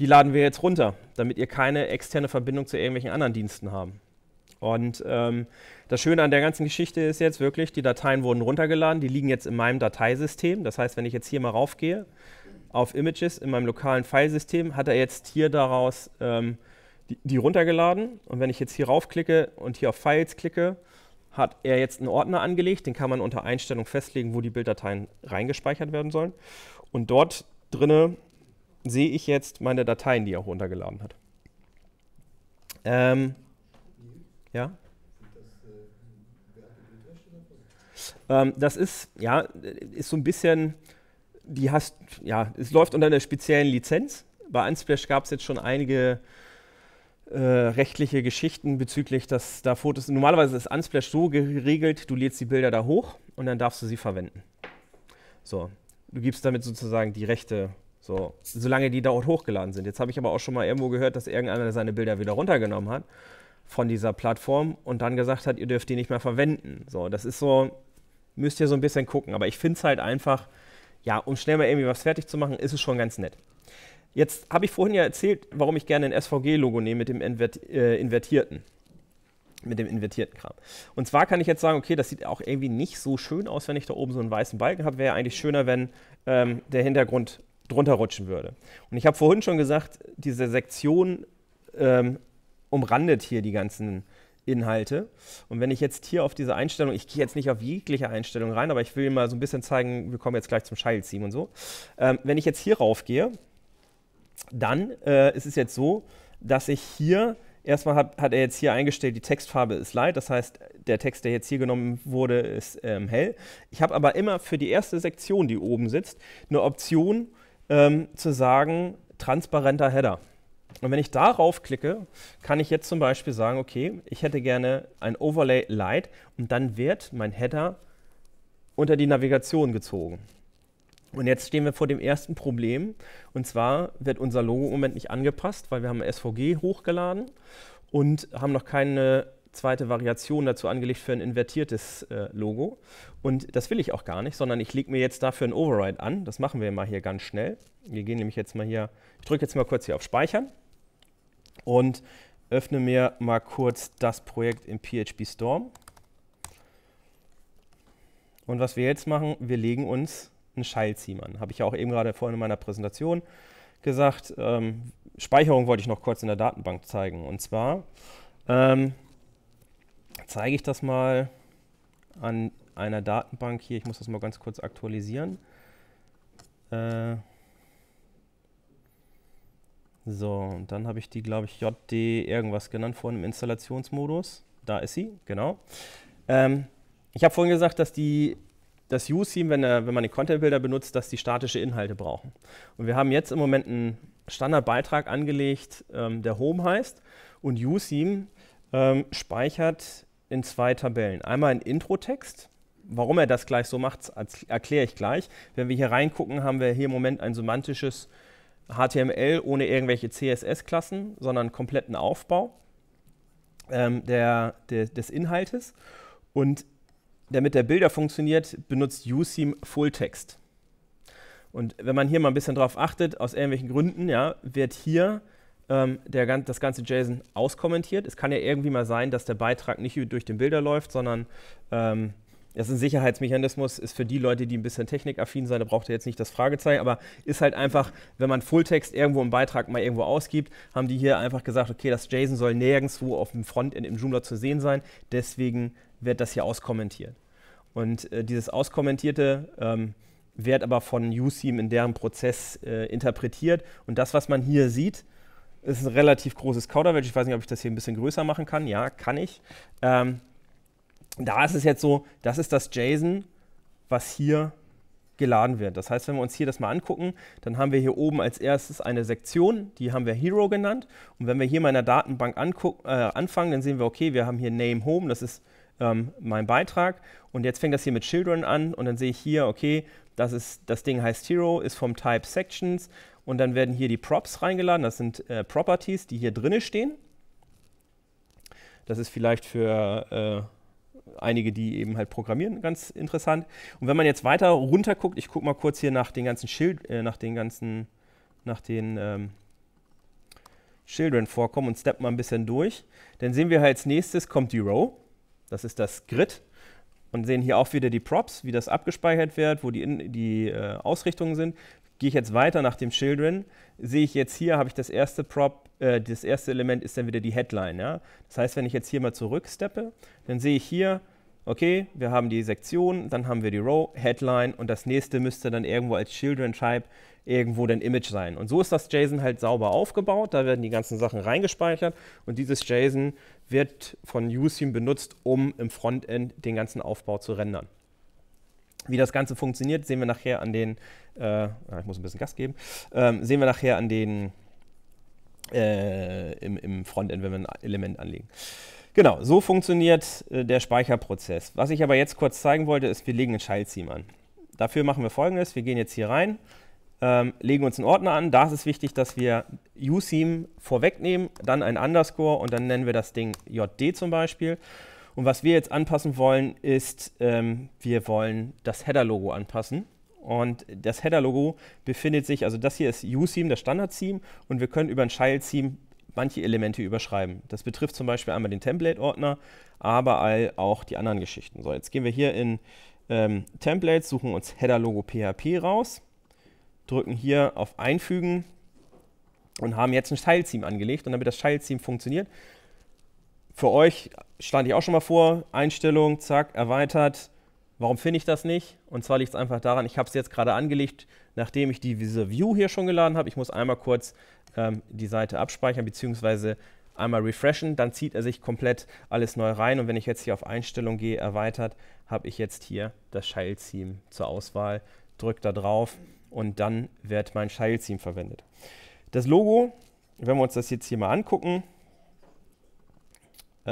die laden wir jetzt runter, damit ihr keine externe Verbindung zu irgendwelchen anderen Diensten haben. Und ähm, das Schöne an der ganzen Geschichte ist jetzt wirklich, die Dateien wurden runtergeladen, die liegen jetzt in meinem Dateisystem. Das heißt, wenn ich jetzt hier mal raufgehe auf Images in meinem lokalen Filesystem, hat er jetzt hier daraus ähm, die, die, runtergeladen. Und wenn ich jetzt hier raufklicke und hier auf Files klicke, hat er jetzt einen Ordner angelegt, den kann man unter Einstellung festlegen, wo die Bilddateien reingespeichert werden sollen. Und dort drinne sehe ich jetzt meine Dateien, die er runtergeladen hat. Ähm, ja? Ähm, das ist, ja, ist so ein bisschen, die hast, ja, es läuft unter einer speziellen Lizenz. Bei Unsplash gab es jetzt schon einige äh, rechtliche Geschichten bezüglich, dass da Fotos, normalerweise ist Unsplash so geregelt, du lädst die Bilder da hoch und dann darfst du sie verwenden. So, du gibst damit sozusagen die Rechte so, solange die dort hochgeladen sind. Jetzt habe ich aber auch schon mal irgendwo gehört, dass irgendeiner seine Bilder wieder runtergenommen hat von dieser Plattform und dann gesagt hat, ihr dürft die nicht mehr verwenden. So, das ist so, müsst ihr so ein bisschen gucken. Aber ich finde es halt einfach, ja, um schnell mal irgendwie was fertig zu machen, ist es schon ganz nett. Jetzt habe ich vorhin ja erzählt, warum ich gerne ein SVG-Logo nehme mit dem Invert äh, invertierten. Mit dem invertierten Kram. Und zwar kann ich jetzt sagen, okay, das sieht auch irgendwie nicht so schön aus, wenn ich da oben so einen weißen Balken habe. Wäre ja eigentlich schöner, wenn ähm, der Hintergrund drunter rutschen würde. Und ich habe vorhin schon gesagt, diese Sektion ähm, umrandet hier die ganzen Inhalte. Und wenn ich jetzt hier auf diese Einstellung, ich gehe jetzt nicht auf jegliche Einstellung rein, aber ich will mal so ein bisschen zeigen, wir kommen jetzt gleich zum Scheilziehen und so. Ähm, wenn ich jetzt hier rauf gehe, dann äh, ist es jetzt so, dass ich hier erstmal hab, hat er jetzt hier eingestellt, die Textfarbe ist light, das heißt, der Text, der jetzt hier genommen wurde, ist ähm, hell. Ich habe aber immer für die erste Sektion, die oben sitzt, eine Option, ähm, zu sagen, transparenter Header. Und wenn ich darauf klicke, kann ich jetzt zum Beispiel sagen, okay, ich hätte gerne ein Overlay Light und dann wird mein Header unter die Navigation gezogen. Und jetzt stehen wir vor dem ersten Problem. Und zwar wird unser Logo im Moment nicht angepasst, weil wir haben SVG hochgeladen und haben noch keine zweite Variation dazu angelegt für ein invertiertes äh, Logo. Und das will ich auch gar nicht, sondern ich lege mir jetzt dafür ein Override an. Das machen wir mal hier ganz schnell. Wir gehen nämlich jetzt mal hier, ich drücke jetzt mal kurz hier auf Speichern und öffne mir mal kurz das Projekt im PHP Storm. Und was wir jetzt machen, wir legen uns einen Schaltziehen an. Habe ich ja auch eben gerade vorhin in meiner Präsentation gesagt. Ähm, Speicherung wollte ich noch kurz in der Datenbank zeigen. Und zwar ähm, zeige ich das mal an einer Datenbank hier. Ich muss das mal ganz kurz aktualisieren. Äh so, und dann habe ich die, glaube ich, JD irgendwas genannt vorhin im Installationsmodus. Da ist sie, genau. Ähm, ich habe vorhin gesagt, dass die das Use-Theme, wenn, wenn, man die content builder benutzt, dass die statische Inhalte brauchen. Und wir haben jetzt im Moment einen Standardbeitrag angelegt, ähm, der Home heißt. Und Use-Theme ähm, speichert in zwei Tabellen. Einmal ein Intro-Text. Warum er das gleich so macht, erkläre ich gleich. Wenn wir hier reingucken, haben wir hier im Moment ein semantisches HTML ohne irgendwelche CSS-Klassen, sondern kompletten Aufbau ähm, der, der, des Inhaltes. Und damit der Bilder funktioniert, benutzt USIM Fulltext. Und wenn man hier mal ein bisschen drauf achtet, aus irgendwelchen Gründen, ja, wird hier ähm, der, das ganze JSON auskommentiert. Es kann ja irgendwie mal sein, dass der Beitrag nicht durch den Bilder läuft, sondern ähm, das ist ein Sicherheitsmechanismus, ist für die Leute, die ein bisschen technikaffin sind, da braucht ihr jetzt nicht das Fragezeichen, aber ist halt einfach, wenn man Fulltext irgendwo im Beitrag mal irgendwo ausgibt, haben die hier einfach gesagt, okay, das JSON soll nirgendwo auf dem Frontend im Joomla zu sehen sein, deswegen wird das hier auskommentiert. Und äh, dieses auskommentierte ähm, wird aber von Useam in deren Prozess äh, interpretiert und das, was man hier sieht, ist ein relativ großes Kauderwelsch. Ich weiß nicht, ob ich das hier ein bisschen größer machen kann. Ja, kann ich. Ähm, da ist es jetzt so, das ist das JSON, was hier geladen wird. Das heißt, wenn wir uns hier das mal angucken, dann haben wir hier oben als erstes eine Sektion, die haben wir Hero genannt. Und wenn wir hier mal in der Datenbank äh, anfangen, dann sehen wir, okay, wir haben hier Name Home, das ist ähm, mein Beitrag. Und jetzt fängt das hier mit Children an und dann sehe ich hier, okay, das, ist, das Ding heißt Hero, ist vom Type Sections. Und dann werden hier die Props reingeladen. Das sind äh, Properties, die hier drinne stehen. Das ist vielleicht für äh, einige, die eben halt programmieren, ganz interessant. Und wenn man jetzt weiter runter guckt, ich gucke mal kurz hier nach den ganzen Schild, äh, nach den ganzen, nach den ähm, Children vorkommen und step mal ein bisschen durch. Dann sehen wir halt als nächstes kommt die Row. Das ist das Grid, und sehen hier auch wieder die Props, wie das abgespeichert wird, wo die, in, die äh, Ausrichtungen sind. Gehe ich jetzt weiter nach dem Children, sehe ich jetzt hier, habe ich das erste Prop, äh, das erste Element ist dann wieder die Headline. Ja? Das heißt, wenn ich jetzt hier mal zurücksteppe, dann sehe ich hier, okay, wir haben die Sektion, dann haben wir die Row, Headline und das nächste müsste dann irgendwo als Children Type irgendwo dann Image sein. Und so ist das JSON halt sauber aufgebaut, da werden die ganzen Sachen reingespeichert und dieses JSON wird von Useam benutzt, um im Frontend den ganzen Aufbau zu rendern. Wie das Ganze funktioniert, sehen wir nachher an den, äh, ah, ich muss ein bisschen Gas geben, ähm, sehen wir nachher an den, äh, im, im, Frontend, wenn wir ein Element anlegen. Genau, so funktioniert äh, der Speicherprozess. Was ich aber jetzt kurz zeigen wollte, ist, wir legen ein child an. Dafür machen wir folgendes, wir gehen jetzt hier rein, ähm, legen uns einen Ordner an. Da ist es wichtig, dass wir uSeam vorwegnehmen, dann ein Underscore und dann nennen wir das Ding JD zum Beispiel. Und was wir jetzt anpassen wollen, ist, ähm, wir wollen das Header-Logo anpassen. Und das Header-Logo befindet sich, also das hier ist U-Theme, das standard seam und wir können über ein child seam manche Elemente überschreiben. Das betrifft zum Beispiel einmal den Template-Ordner, aber auch die anderen Geschichten. So, jetzt gehen wir hier in ähm, Templates, suchen uns Header-Logo PHP raus, drücken hier auf Einfügen und haben jetzt ein child seam angelegt. Und damit das child seam funktioniert, für euch stand ich auch schon mal vor, Einstellung, zack, erweitert. Warum finde ich das nicht? Und zwar liegt es einfach daran, ich habe es jetzt gerade angelegt, nachdem ich diese View hier schon geladen habe. Ich muss einmal kurz ähm, die Seite abspeichern, bzw. einmal refreshen, dann zieht er sich komplett alles neu rein. Und wenn ich jetzt hier auf Einstellung gehe, erweitert, habe ich jetzt hier das Child Theme zur Auswahl, Drückt da drauf und dann wird mein Child Theme verwendet. Das Logo, wenn wir uns das jetzt hier mal angucken,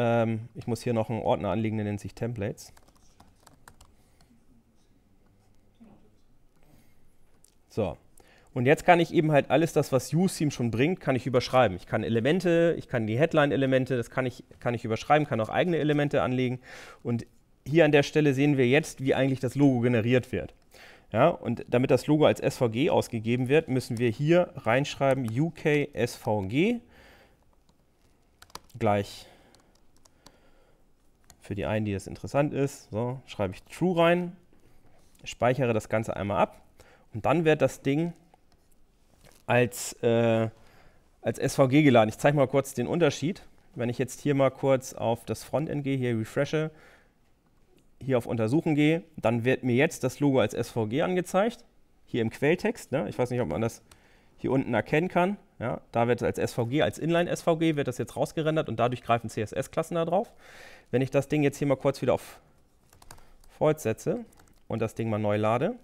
ähm, ich muss hier noch einen Ordner anlegen, der nennt sich Templates. So. Und jetzt kann ich eben halt alles das, was USeam schon bringt, kann ich überschreiben. Ich kann Elemente, ich kann die Headline-Elemente, das kann ich, kann ich überschreiben, kann auch eigene Elemente anlegen. Und hier an der Stelle sehen wir jetzt, wie eigentlich das Logo generiert wird. Ja, und damit das Logo als SVG ausgegeben wird, müssen wir hier reinschreiben UK SVG gleich für die einen, die das interessant ist, so, schreibe ich true rein, speichere das Ganze einmal ab und dann wird das Ding als, äh, als SVG geladen. Ich zeige mal kurz den Unterschied. Wenn ich jetzt hier mal kurz auf das Frontend gehe, hier refreshe, hier auf Untersuchen gehe, dann wird mir jetzt das Logo als SVG angezeigt, hier im Quelltext. Ne? Ich weiß nicht, ob man das hier unten erkennen kann. Ja, da wird es als SVG, als Inline-SVG wird das jetzt rausgerendert und dadurch greifen CSS-Klassen da drauf. Wenn ich das Ding jetzt hier mal kurz wieder auf Void setze und das Ding mal neu lade,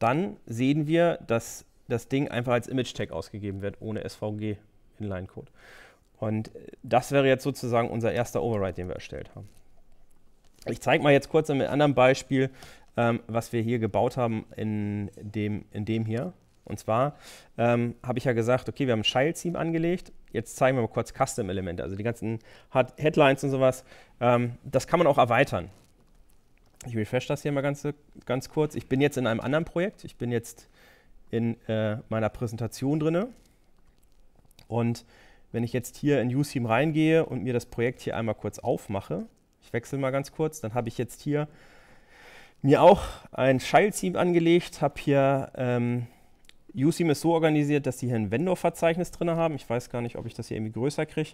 dann sehen wir, dass das Ding einfach als Image-Tag ausgegeben wird, ohne SVG-Inline-Code. Und äh, das wäre jetzt sozusagen unser erster Override, den wir erstellt haben. Ich zeige mal jetzt kurz mit einem anderen Beispiel, ähm, was wir hier gebaut haben in dem, in dem hier. Und zwar ähm, habe ich ja gesagt, okay, wir haben ein Child-Theme angelegt. Jetzt zeigen wir mal kurz Custom-Elemente, also die ganzen Hard Headlines und sowas. Ähm, das kann man auch erweitern. Ich refresh das hier mal ganz, ganz kurz. Ich bin jetzt in einem anderen Projekt. Ich bin jetzt in äh, meiner Präsentation drin. Und wenn ich jetzt hier in USeam reingehe und mir das Projekt hier einmal kurz aufmache, ich wechsle mal ganz kurz, dann habe ich jetzt hier mir auch ein Child-Theme angelegt, habe hier ähm, USIM ist so organisiert, dass sie hier ein Vendor-Verzeichnis drin haben. Ich weiß gar nicht, ob ich das hier irgendwie größer kriege.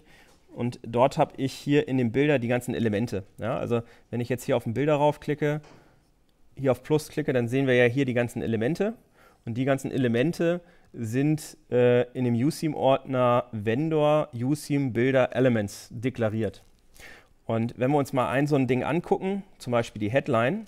Und dort habe ich hier in den Bilder die ganzen Elemente. Ja, also wenn ich jetzt hier auf den Bilder raufklicke, hier auf Plus klicke, dann sehen wir ja hier die ganzen Elemente. Und die ganzen Elemente sind äh, in dem USIM-Ordner Vendor USIM Builder Elements deklariert. Und wenn wir uns mal ein so ein Ding angucken, zum Beispiel die Headline,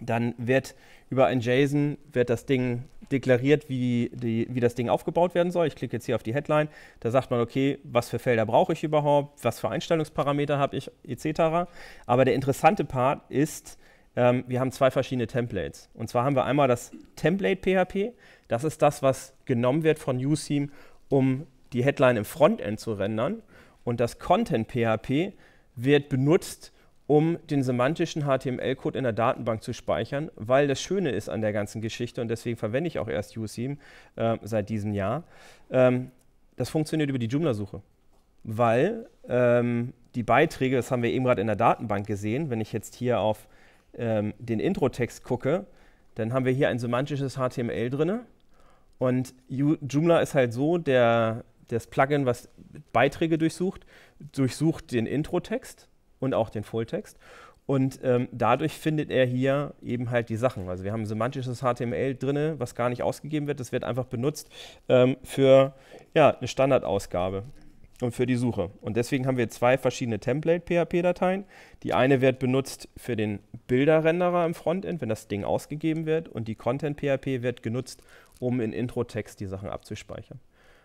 dann wird über ein JSON wird das Ding deklariert, wie, die, wie das Ding aufgebaut werden soll. Ich klicke jetzt hier auf die Headline. Da sagt man, okay, was für Felder brauche ich überhaupt, was für Einstellungsparameter habe ich, etc. Aber der interessante Part ist, ähm, wir haben zwei verschiedene Templates. Und zwar haben wir einmal das Template PHP. Das ist das, was genommen wird von USeam, um die Headline im Frontend zu rendern. Und das Content PHP wird benutzt, um den semantischen HTML-Code in der Datenbank zu speichern, weil das Schöne ist an der ganzen Geschichte und deswegen verwende ich auch erst USIM äh, seit diesem Jahr. Ähm, das funktioniert über die Joomla-Suche, weil ähm, die Beiträge, das haben wir eben gerade in der Datenbank gesehen, wenn ich jetzt hier auf ähm, den Intro-Text gucke, dann haben wir hier ein semantisches HTML drin und Joomla ist halt so der, das Plugin, was Beiträge durchsucht, durchsucht den Intro-Text und auch den Fulltext. Und ähm, dadurch findet er hier eben halt die Sachen. Also wir haben semantisches HTML drin, was gar nicht ausgegeben wird. Das wird einfach benutzt ähm, für ja, eine Standardausgabe und für die Suche. Und deswegen haben wir zwei verschiedene Template-PHP-Dateien. Die eine wird benutzt für den Bilderrenderer im Frontend, wenn das Ding ausgegeben wird. Und die Content-PHP wird genutzt, um in Intro-Text die Sachen abzuspeichern.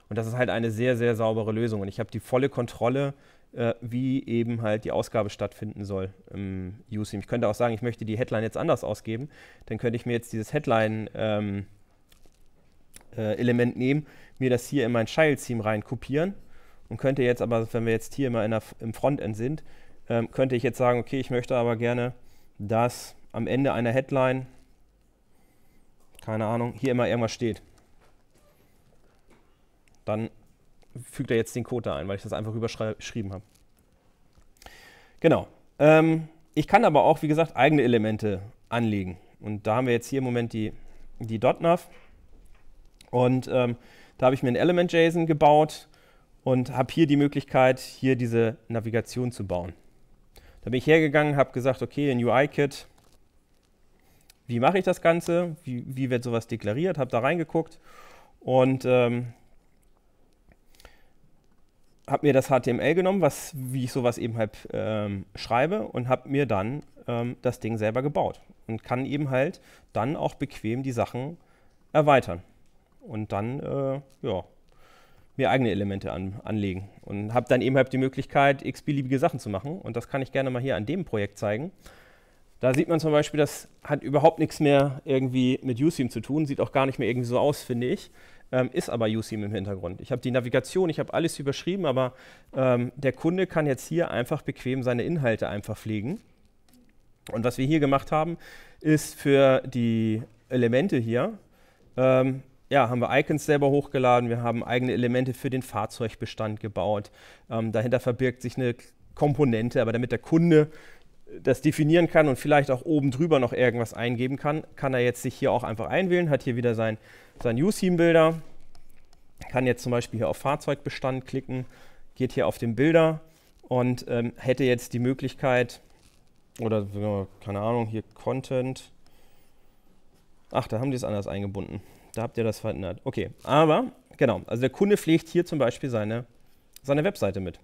Und das ist halt eine sehr, sehr saubere Lösung. Und ich habe die volle Kontrolle äh, wie eben halt die Ausgabe stattfinden soll im USIM. Ich könnte auch sagen, ich möchte die Headline jetzt anders ausgeben. Dann könnte ich mir jetzt dieses Headline ähm, äh, Element nehmen, mir das hier in mein Child Theme rein kopieren und könnte jetzt aber, wenn wir jetzt hier immer der, im Frontend sind, ähm, könnte ich jetzt sagen, okay, ich möchte aber gerne, dass am Ende einer Headline, keine Ahnung, hier immer irgendwas steht. Dann fügt er jetzt den Code da ein, weil ich das einfach überschrieben habe. Genau. Ähm, ich kann aber auch, wie gesagt, eigene Elemente anlegen. Und da haben wir jetzt hier im Moment die, die .nav. Und ähm, da habe ich mir ein Element.json gebaut und habe hier die Möglichkeit, hier diese Navigation zu bauen. Da bin ich hergegangen, habe gesagt, okay, in UI-Kit, wie mache ich das Ganze, wie, wie wird sowas deklariert, habe da reingeguckt und ähm, habe mir das HTML genommen, was, wie ich sowas eben halt ähm, schreibe, und habe mir dann ähm, das Ding selber gebaut. Und kann eben halt dann auch bequem die Sachen erweitern. Und dann, äh, ja, mir eigene Elemente an, anlegen. Und habe dann eben halt die Möglichkeit, x-beliebige Sachen zu machen. Und das kann ich gerne mal hier an dem Projekt zeigen. Da sieht man zum Beispiel, das hat überhaupt nichts mehr irgendwie mit Useam zu tun, sieht auch gar nicht mehr irgendwie so aus, finde ich ähm, ist aber USIM im Hintergrund. Ich habe die Navigation, ich habe alles überschrieben, aber ähm, der Kunde kann jetzt hier einfach bequem seine Inhalte einfach pflegen. Und was wir hier gemacht haben, ist für die Elemente hier, ähm, ja, haben wir Icons selber hochgeladen, wir haben eigene Elemente für den Fahrzeugbestand gebaut. Ähm, dahinter verbirgt sich eine Komponente, aber damit der Kunde das definieren kann und vielleicht auch oben drüber noch irgendwas eingeben kann, kann er jetzt sich hier auch einfach einwählen, hat hier wieder sein, sein USIM-Bilder, kann jetzt zum Beispiel hier auf Fahrzeugbestand klicken, geht hier auf den Bilder und ähm, hätte jetzt die Möglichkeit, oder keine Ahnung, hier Content. Ach, da haben die es anders eingebunden. Da habt ihr das verändert. Okay, aber genau, also der Kunde pflegt hier zum Beispiel seine, seine Webseite mit.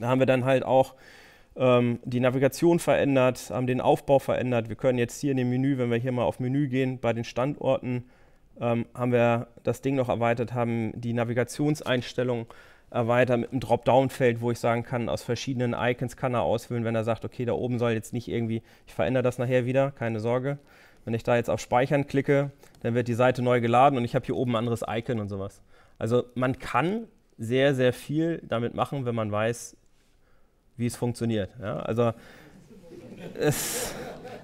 Da haben wir dann halt auch ähm, die Navigation verändert, haben den Aufbau verändert. Wir können jetzt hier in dem Menü, wenn wir hier mal auf Menü gehen, bei den Standorten ähm, haben wir das Ding noch erweitert, haben die Navigationseinstellungen erweitert mit einem Dropdown-Feld, wo ich sagen kann, aus verschiedenen Icons kann er auswählen, wenn er sagt, okay, da oben soll jetzt nicht irgendwie, ich verändere das nachher wieder, keine Sorge. Wenn ich da jetzt auf Speichern klicke, dann wird die Seite neu geladen und ich habe hier oben ein anderes Icon und sowas. Also man kann sehr, sehr viel damit machen, wenn man weiß, wie es funktioniert. Ja? Also, es,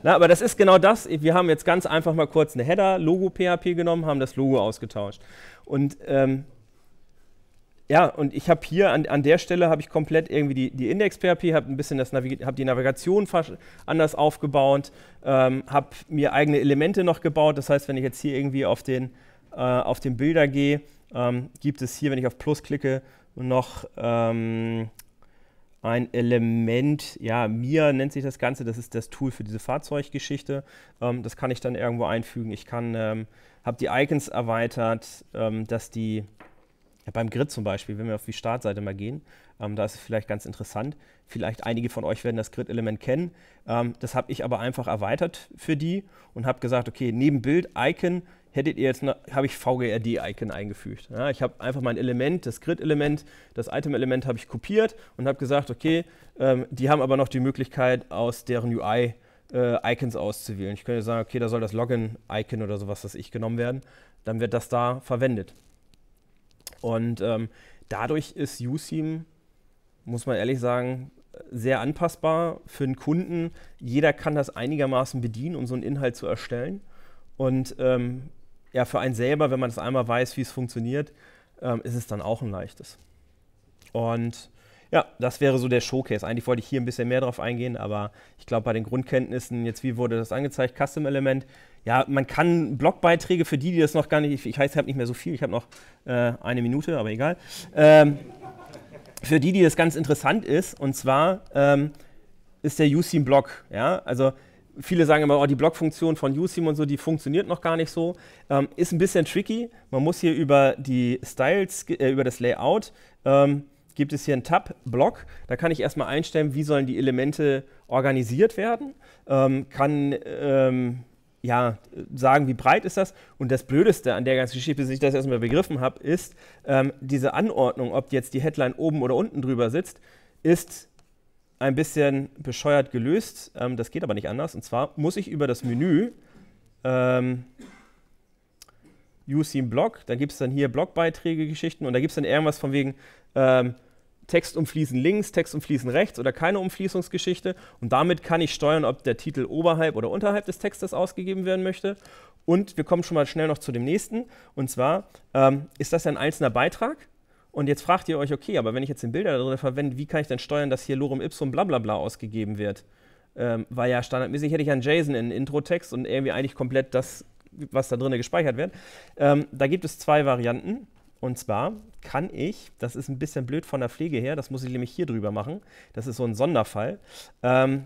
na, aber das ist genau das. Wir haben jetzt ganz einfach mal kurz eine Header-Logo-PHP genommen, haben das Logo ausgetauscht. Und ähm, ja, und ich habe hier an, an der Stelle habe ich komplett irgendwie die, die Index-PHP, habe ein bisschen das Navi hab die Navigation anders aufgebaut, ähm, habe mir eigene Elemente noch gebaut. Das heißt, wenn ich jetzt hier irgendwie auf den, äh, auf den Bilder gehe, ähm, gibt es hier, wenn ich auf Plus klicke, noch ähm, ein Element, ja, mir nennt sich das Ganze, das ist das Tool für diese Fahrzeuggeschichte. Ähm, das kann ich dann irgendwo einfügen. Ich kann, ähm, habe die Icons erweitert, ähm, dass die, ja, beim Grid zum Beispiel, wenn wir auf die Startseite mal gehen, ähm, da ist es vielleicht ganz interessant. Vielleicht einige von euch werden das Grid-Element kennen. Ähm, das habe ich aber einfach erweitert für die und habe gesagt, okay, neben Bild, Icon hättet ihr jetzt, habe ich VGRD-Icon eingefügt. Ja, ich habe einfach mein Element, das Grid-Element, das Item-Element habe ich kopiert und habe gesagt, okay, ähm, die haben aber noch die Möglichkeit, aus deren UI äh, Icons auszuwählen. Ich könnte sagen, okay, da soll das Login-Icon oder sowas, das ich genommen werden. Dann wird das da verwendet. Und ähm, dadurch ist USIM, muss man ehrlich sagen, sehr anpassbar für einen Kunden. Jeder kann das einigermaßen bedienen, um so einen Inhalt zu erstellen. Und ähm, ja, für einen selber, wenn man es einmal weiß, wie es funktioniert, ähm, ist es dann auch ein leichtes. Und ja, das wäre so der Showcase. Eigentlich wollte ich hier ein bisschen mehr drauf eingehen, aber ich glaube, bei den Grundkenntnissen, jetzt wie wurde das angezeigt, Custom Element, ja, man kann Blogbeiträge für die, die das noch gar nicht, ich heiße, ich habe nicht mehr so viel, ich habe noch äh, eine Minute, aber egal. Ähm, für die, die das ganz interessant ist, und zwar ähm, ist der Useam Blog. Ja? Also viele sagen immer, oh, die Blockfunktion von USIM und so, die funktioniert noch gar nicht so. Ähm, ist ein bisschen tricky. Man muss hier über die Styles, äh, über das Layout, ähm, gibt es hier einen Tab Block. Da kann ich erstmal einstellen, wie sollen die Elemente organisiert werden. Ähm, kann ähm, ja, sagen, wie breit ist das? Und das Blödeste an der ganzen Geschichte, bis ich das erstmal begriffen habe, ist, ähm, diese Anordnung, ob jetzt die Headline oben oder unten drüber sitzt, ist ein bisschen bescheuert gelöst. Ähm, das geht aber nicht anders. Und zwar muss ich über das Menü ähm, Use Blog, da gibt es dann hier Blogbeiträge, Geschichten und da gibt es dann irgendwas von wegen ähm, Text umfließen links, Text umfließen rechts oder keine Umfließungsgeschichte. Und damit kann ich steuern, ob der Titel oberhalb oder unterhalb des Textes ausgegeben werden möchte. Und wir kommen schon mal schnell noch zu dem nächsten. Und zwar ähm, ist das ein einzelner Beitrag. Und jetzt fragt ihr euch, okay, aber wenn ich jetzt den Bilder da drin verwende, wie kann ich denn steuern, dass hier Lorem Ipsum blablabla ausgegeben wird? Ähm, weil ja standardmäßig hätte ich einen JSON in Intro-Text und irgendwie eigentlich komplett das, was da drin gespeichert wird. Ähm, da gibt es zwei Varianten. Und zwar kann ich, das ist ein bisschen blöd von der Pflege her, das muss ich nämlich hier drüber machen. Das ist so ein Sonderfall. Ähm,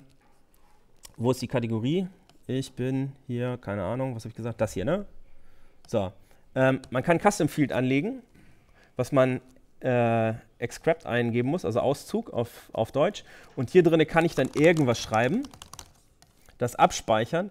wo ist die Kategorie? Ich bin hier, keine Ahnung, was habe ich gesagt? Das hier, ne? So. Ähm, man kann Custom Field anlegen was man äh, Extract eingeben muss, also Auszug auf, auf Deutsch. Und hier drin kann ich dann irgendwas schreiben, das abspeichern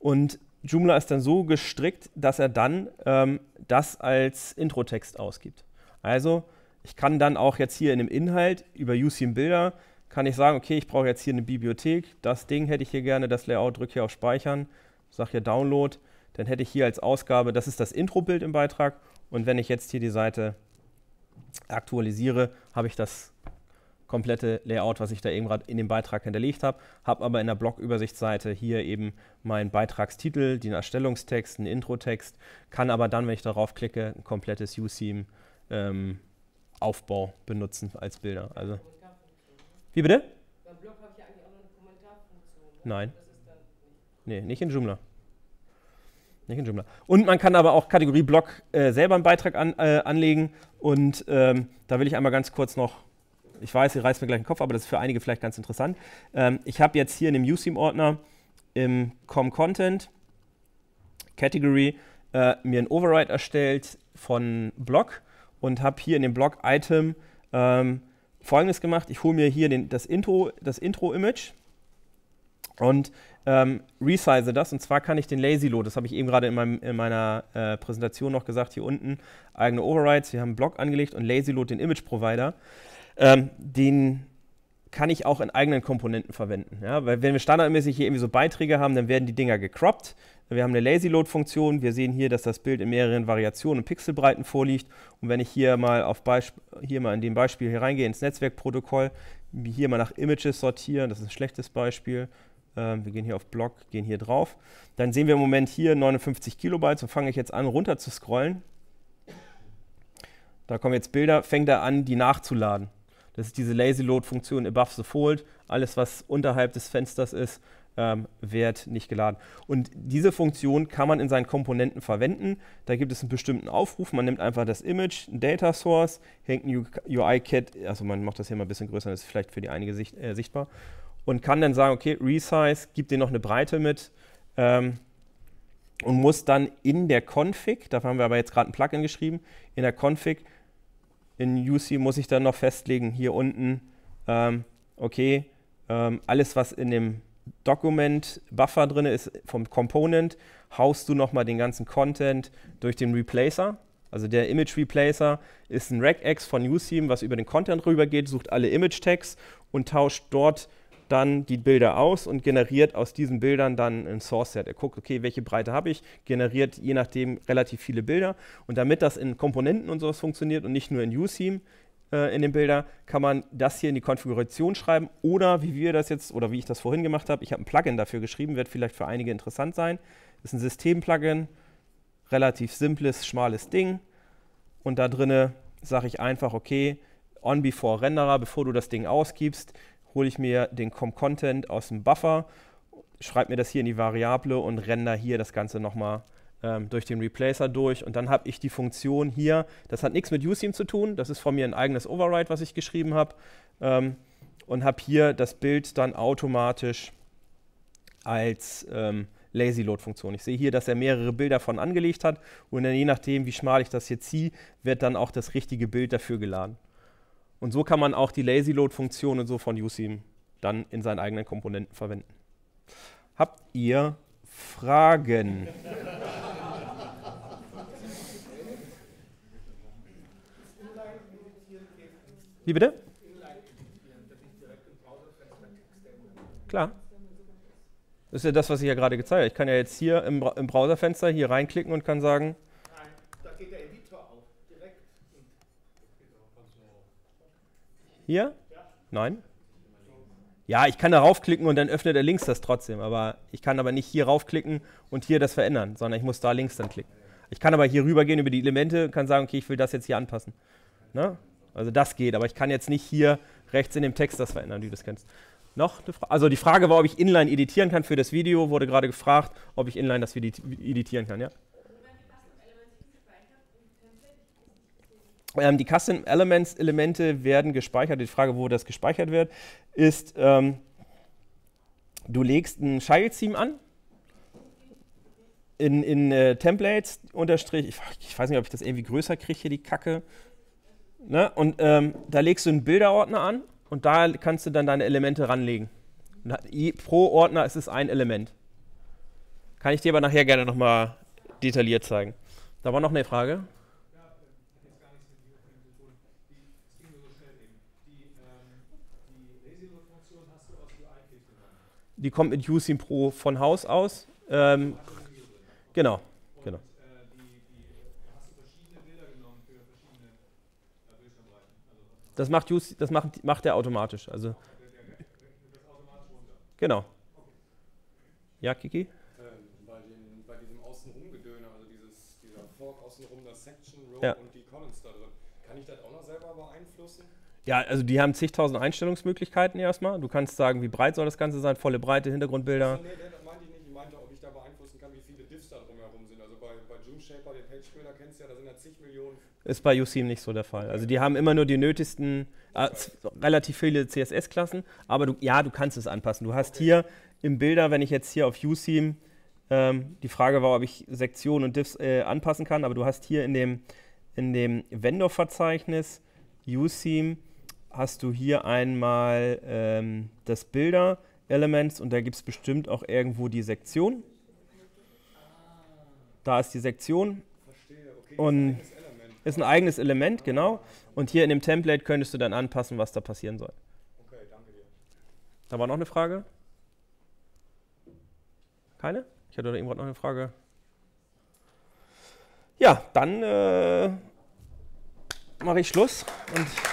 und Joomla ist dann so gestrickt, dass er dann ähm, das als Intro-Text ausgibt. Also ich kann dann auch jetzt hier in dem Inhalt über UCM Bilder kann ich sagen, okay, ich brauche jetzt hier eine Bibliothek, das Ding hätte ich hier gerne, das Layout, drücke hier auf Speichern, sage hier Download, dann hätte ich hier als Ausgabe, das ist das Intro-Bild im Beitrag und wenn ich jetzt hier die Seite aktualisiere, habe ich das komplette Layout, was ich da eben gerade in dem Beitrag hinterlegt habe, habe aber in der Blog-Übersichtsseite hier eben meinen Beitragstitel, den Erstellungstext, einen Intro-Text, kann aber dann, wenn ich darauf klicke, ein komplettes USEAM-Aufbau ähm, benutzen als Bilder. Also Wie bitte? Beim Blog habe ich ja eigentlich auch noch eine Kommentarfunktion. Ne? Nein. Nee, nicht in Joomla. Nicht in Joomla. Und man kann aber auch Kategorie Blog äh, selber einen Beitrag an, äh, anlegen. Und ähm, da will ich einmal ganz kurz noch, ich weiß, ihr reißt mir gleich den Kopf, aber das ist für einige vielleicht ganz interessant. Ähm, ich habe jetzt hier in dem Useam-Ordner im Com Content Category äh, mir einen Override erstellt von Blog und habe hier in dem Blog Item ähm, folgendes gemacht. Ich hole mir hier den, das Intro, das Intro-Image und ähm, resize das. Und zwar kann ich den Lazy Load, das habe ich eben gerade in, in meiner äh, Präsentation noch gesagt, hier unten eigene Overrides. Wir haben einen Block angelegt und Lazy Load, den Image Provider, ähm, den kann ich auch in eigenen Komponenten verwenden. Ja? Weil wenn wir standardmäßig hier irgendwie so Beiträge haben, dann werden die Dinger gecroppt. Wir haben eine Lazy Load Funktion. Wir sehen hier, dass das Bild in mehreren Variationen und Pixelbreiten vorliegt. Und wenn ich hier mal auf hier mal in dem Beispiel hier reingehe ins Netzwerkprotokoll, hier mal nach Images sortieren, das ist ein schlechtes Beispiel. Ähm, wir gehen hier auf Block, gehen hier drauf. Dann sehen wir im Moment hier 59 Kilobyte. So fange ich jetzt an, runter zu scrollen. Da kommen jetzt Bilder. Fängt er an, die nachzuladen. Das ist diese Lazy Load-Funktion above the fold. Alles, was unterhalb des Fensters ist, ähm, wird nicht geladen. Und diese Funktion kann man in seinen Komponenten verwenden. Da gibt es einen bestimmten Aufruf. Man nimmt einfach das Image, ein Data Source, hängt ein UI-Cat, also man macht das hier mal ein bisschen größer, das ist vielleicht für die einige Sicht, äh, sichtbar und kann dann sagen, okay, Resize, gib dir noch eine Breite mit ähm, und muss dann in der Config, dafür haben wir aber jetzt gerade ein Plugin geschrieben, in der Config, in UC muss ich dann noch festlegen, hier unten, ähm, okay, ähm, alles was in dem Dokument Buffer drin ist vom Component, haust du nochmal den ganzen Content durch den Replacer. Also der Image Replacer ist ein Regex von Useam, was über den Content rübergeht, sucht alle Image Tags und tauscht dort dann die Bilder aus und generiert aus diesen Bildern dann ein Source-Set. Er guckt, okay, welche Breite habe ich, generiert je nachdem relativ viele Bilder. Und damit das in Komponenten und sowas funktioniert und nicht nur in USEAM, äh, in den Bildern, kann man das hier in die Konfiguration schreiben oder wie wir das jetzt oder wie ich das vorhin gemacht habe, ich habe ein Plugin dafür geschrieben, wird vielleicht für einige interessant sein. ist ein System-Plugin, relativ simples, schmales Ding und da drinne sage ich einfach, okay, on before Renderer, bevor du das Ding ausgibst, hole ich mir den Com-Content aus dem Buffer, schreibe mir das hier in die Variable und render hier das Ganze nochmal ähm, durch den Replacer durch. Und dann habe ich die Funktion hier, das hat nichts mit Useam zu tun, das ist von mir ein eigenes Override, was ich geschrieben habe. Ähm, und habe hier das Bild dann automatisch als ähm, Lazy Load Funktion. Ich sehe hier, dass er mehrere Bilder von angelegt hat und dann je nachdem, wie schmal ich das jetzt ziehe, wird dann auch das richtige Bild dafür geladen. Und so kann man auch die Lazy Load-Funktion und so von Useam dann in seinen eigenen Komponenten verwenden. Habt ihr Fragen? Wie bitte? Klar. Das ist ja das, was ich ja gerade gezeigt habe. Ich kann ja jetzt hier im, Bra im Browserfenster hier reinklicken und kann sagen, Hier? Nein? Ja, ich kann da raufklicken und dann öffnet er links das trotzdem. Aber ich kann aber nicht hier raufklicken und hier das verändern, sondern ich muss da links dann klicken. Ich kann aber hier rübergehen über die Elemente, und kann sagen, okay, ich will das jetzt hier anpassen. Ne? Also das geht, aber ich kann jetzt nicht hier rechts in dem Text das verändern, wie du das kennst. Noch Also die Frage war, ob ich inline editieren kann für das Video, wurde gerade gefragt, ob ich inline das editieren kann, ja? Ähm, die Custom Elements Elemente werden gespeichert. Die Frage, wo das gespeichert wird, ist, ähm, du legst ein Child Theme an in, in äh, Templates unterstrich, ich, ich, weiß nicht, ob ich das irgendwie größer kriege hier, die Kacke. Ne? Und ähm, da legst du einen Bilderordner an und da kannst du dann deine Elemente ranlegen. Da, pro Ordner ist es ein Element. Kann ich dir aber nachher gerne nochmal detailliert zeigen. Da war noch eine Frage. Die kommt mit Usim Pro von Haus aus. Ähm, genau, genau. Das macht, Use, das macht, macht er automatisch. Also, genau. Ja, Kiki? Ähm, bei, diesem also dieser Fork außenrum das Section Row ja. und die Comments da drin. Kann ich das auch noch selber beeinflussen? Ja, also die haben zigtausend Einstellungsmöglichkeiten erstmal. Du kannst sagen, wie breit soll das Ganze sein, volle Breite, Hintergrundbilder. Also, nee, das meinte ich nicht. Ich meinte, ob ich da beeinflussen kann, wie viele Diffs da drumherum sind. Also bei, bei Zoom Shaper, den Page Builder kennst du ja, da sind ja zig Millionen. Ist bei UCM nicht so der Fall. Also die haben immer nur die nötigsten, äh, relativ viele CSS-Klassen, aber du, ja, du kannst es anpassen. Du hast okay. hier im Bilder, wenn ich jetzt hier auf UCM, ähm, die Frage war, ob ich Sektionen und Diffs äh, anpassen kann, aber du hast hier in dem, in dem Vendor-Verzeichnis UCM, hast du hier einmal ähm, das Bilder-Element und da gibt es bestimmt auch irgendwo die Sektion. Da ist die Sektion. Und ist ein eigenes Element, genau. Und hier in dem Template könntest du dann anpassen, was da passieren soll. Okay, danke dir. Da war noch eine Frage? Keine? Ich hatte da eben gerade noch eine Frage. Ja, dann äh, mache ich Schluss und.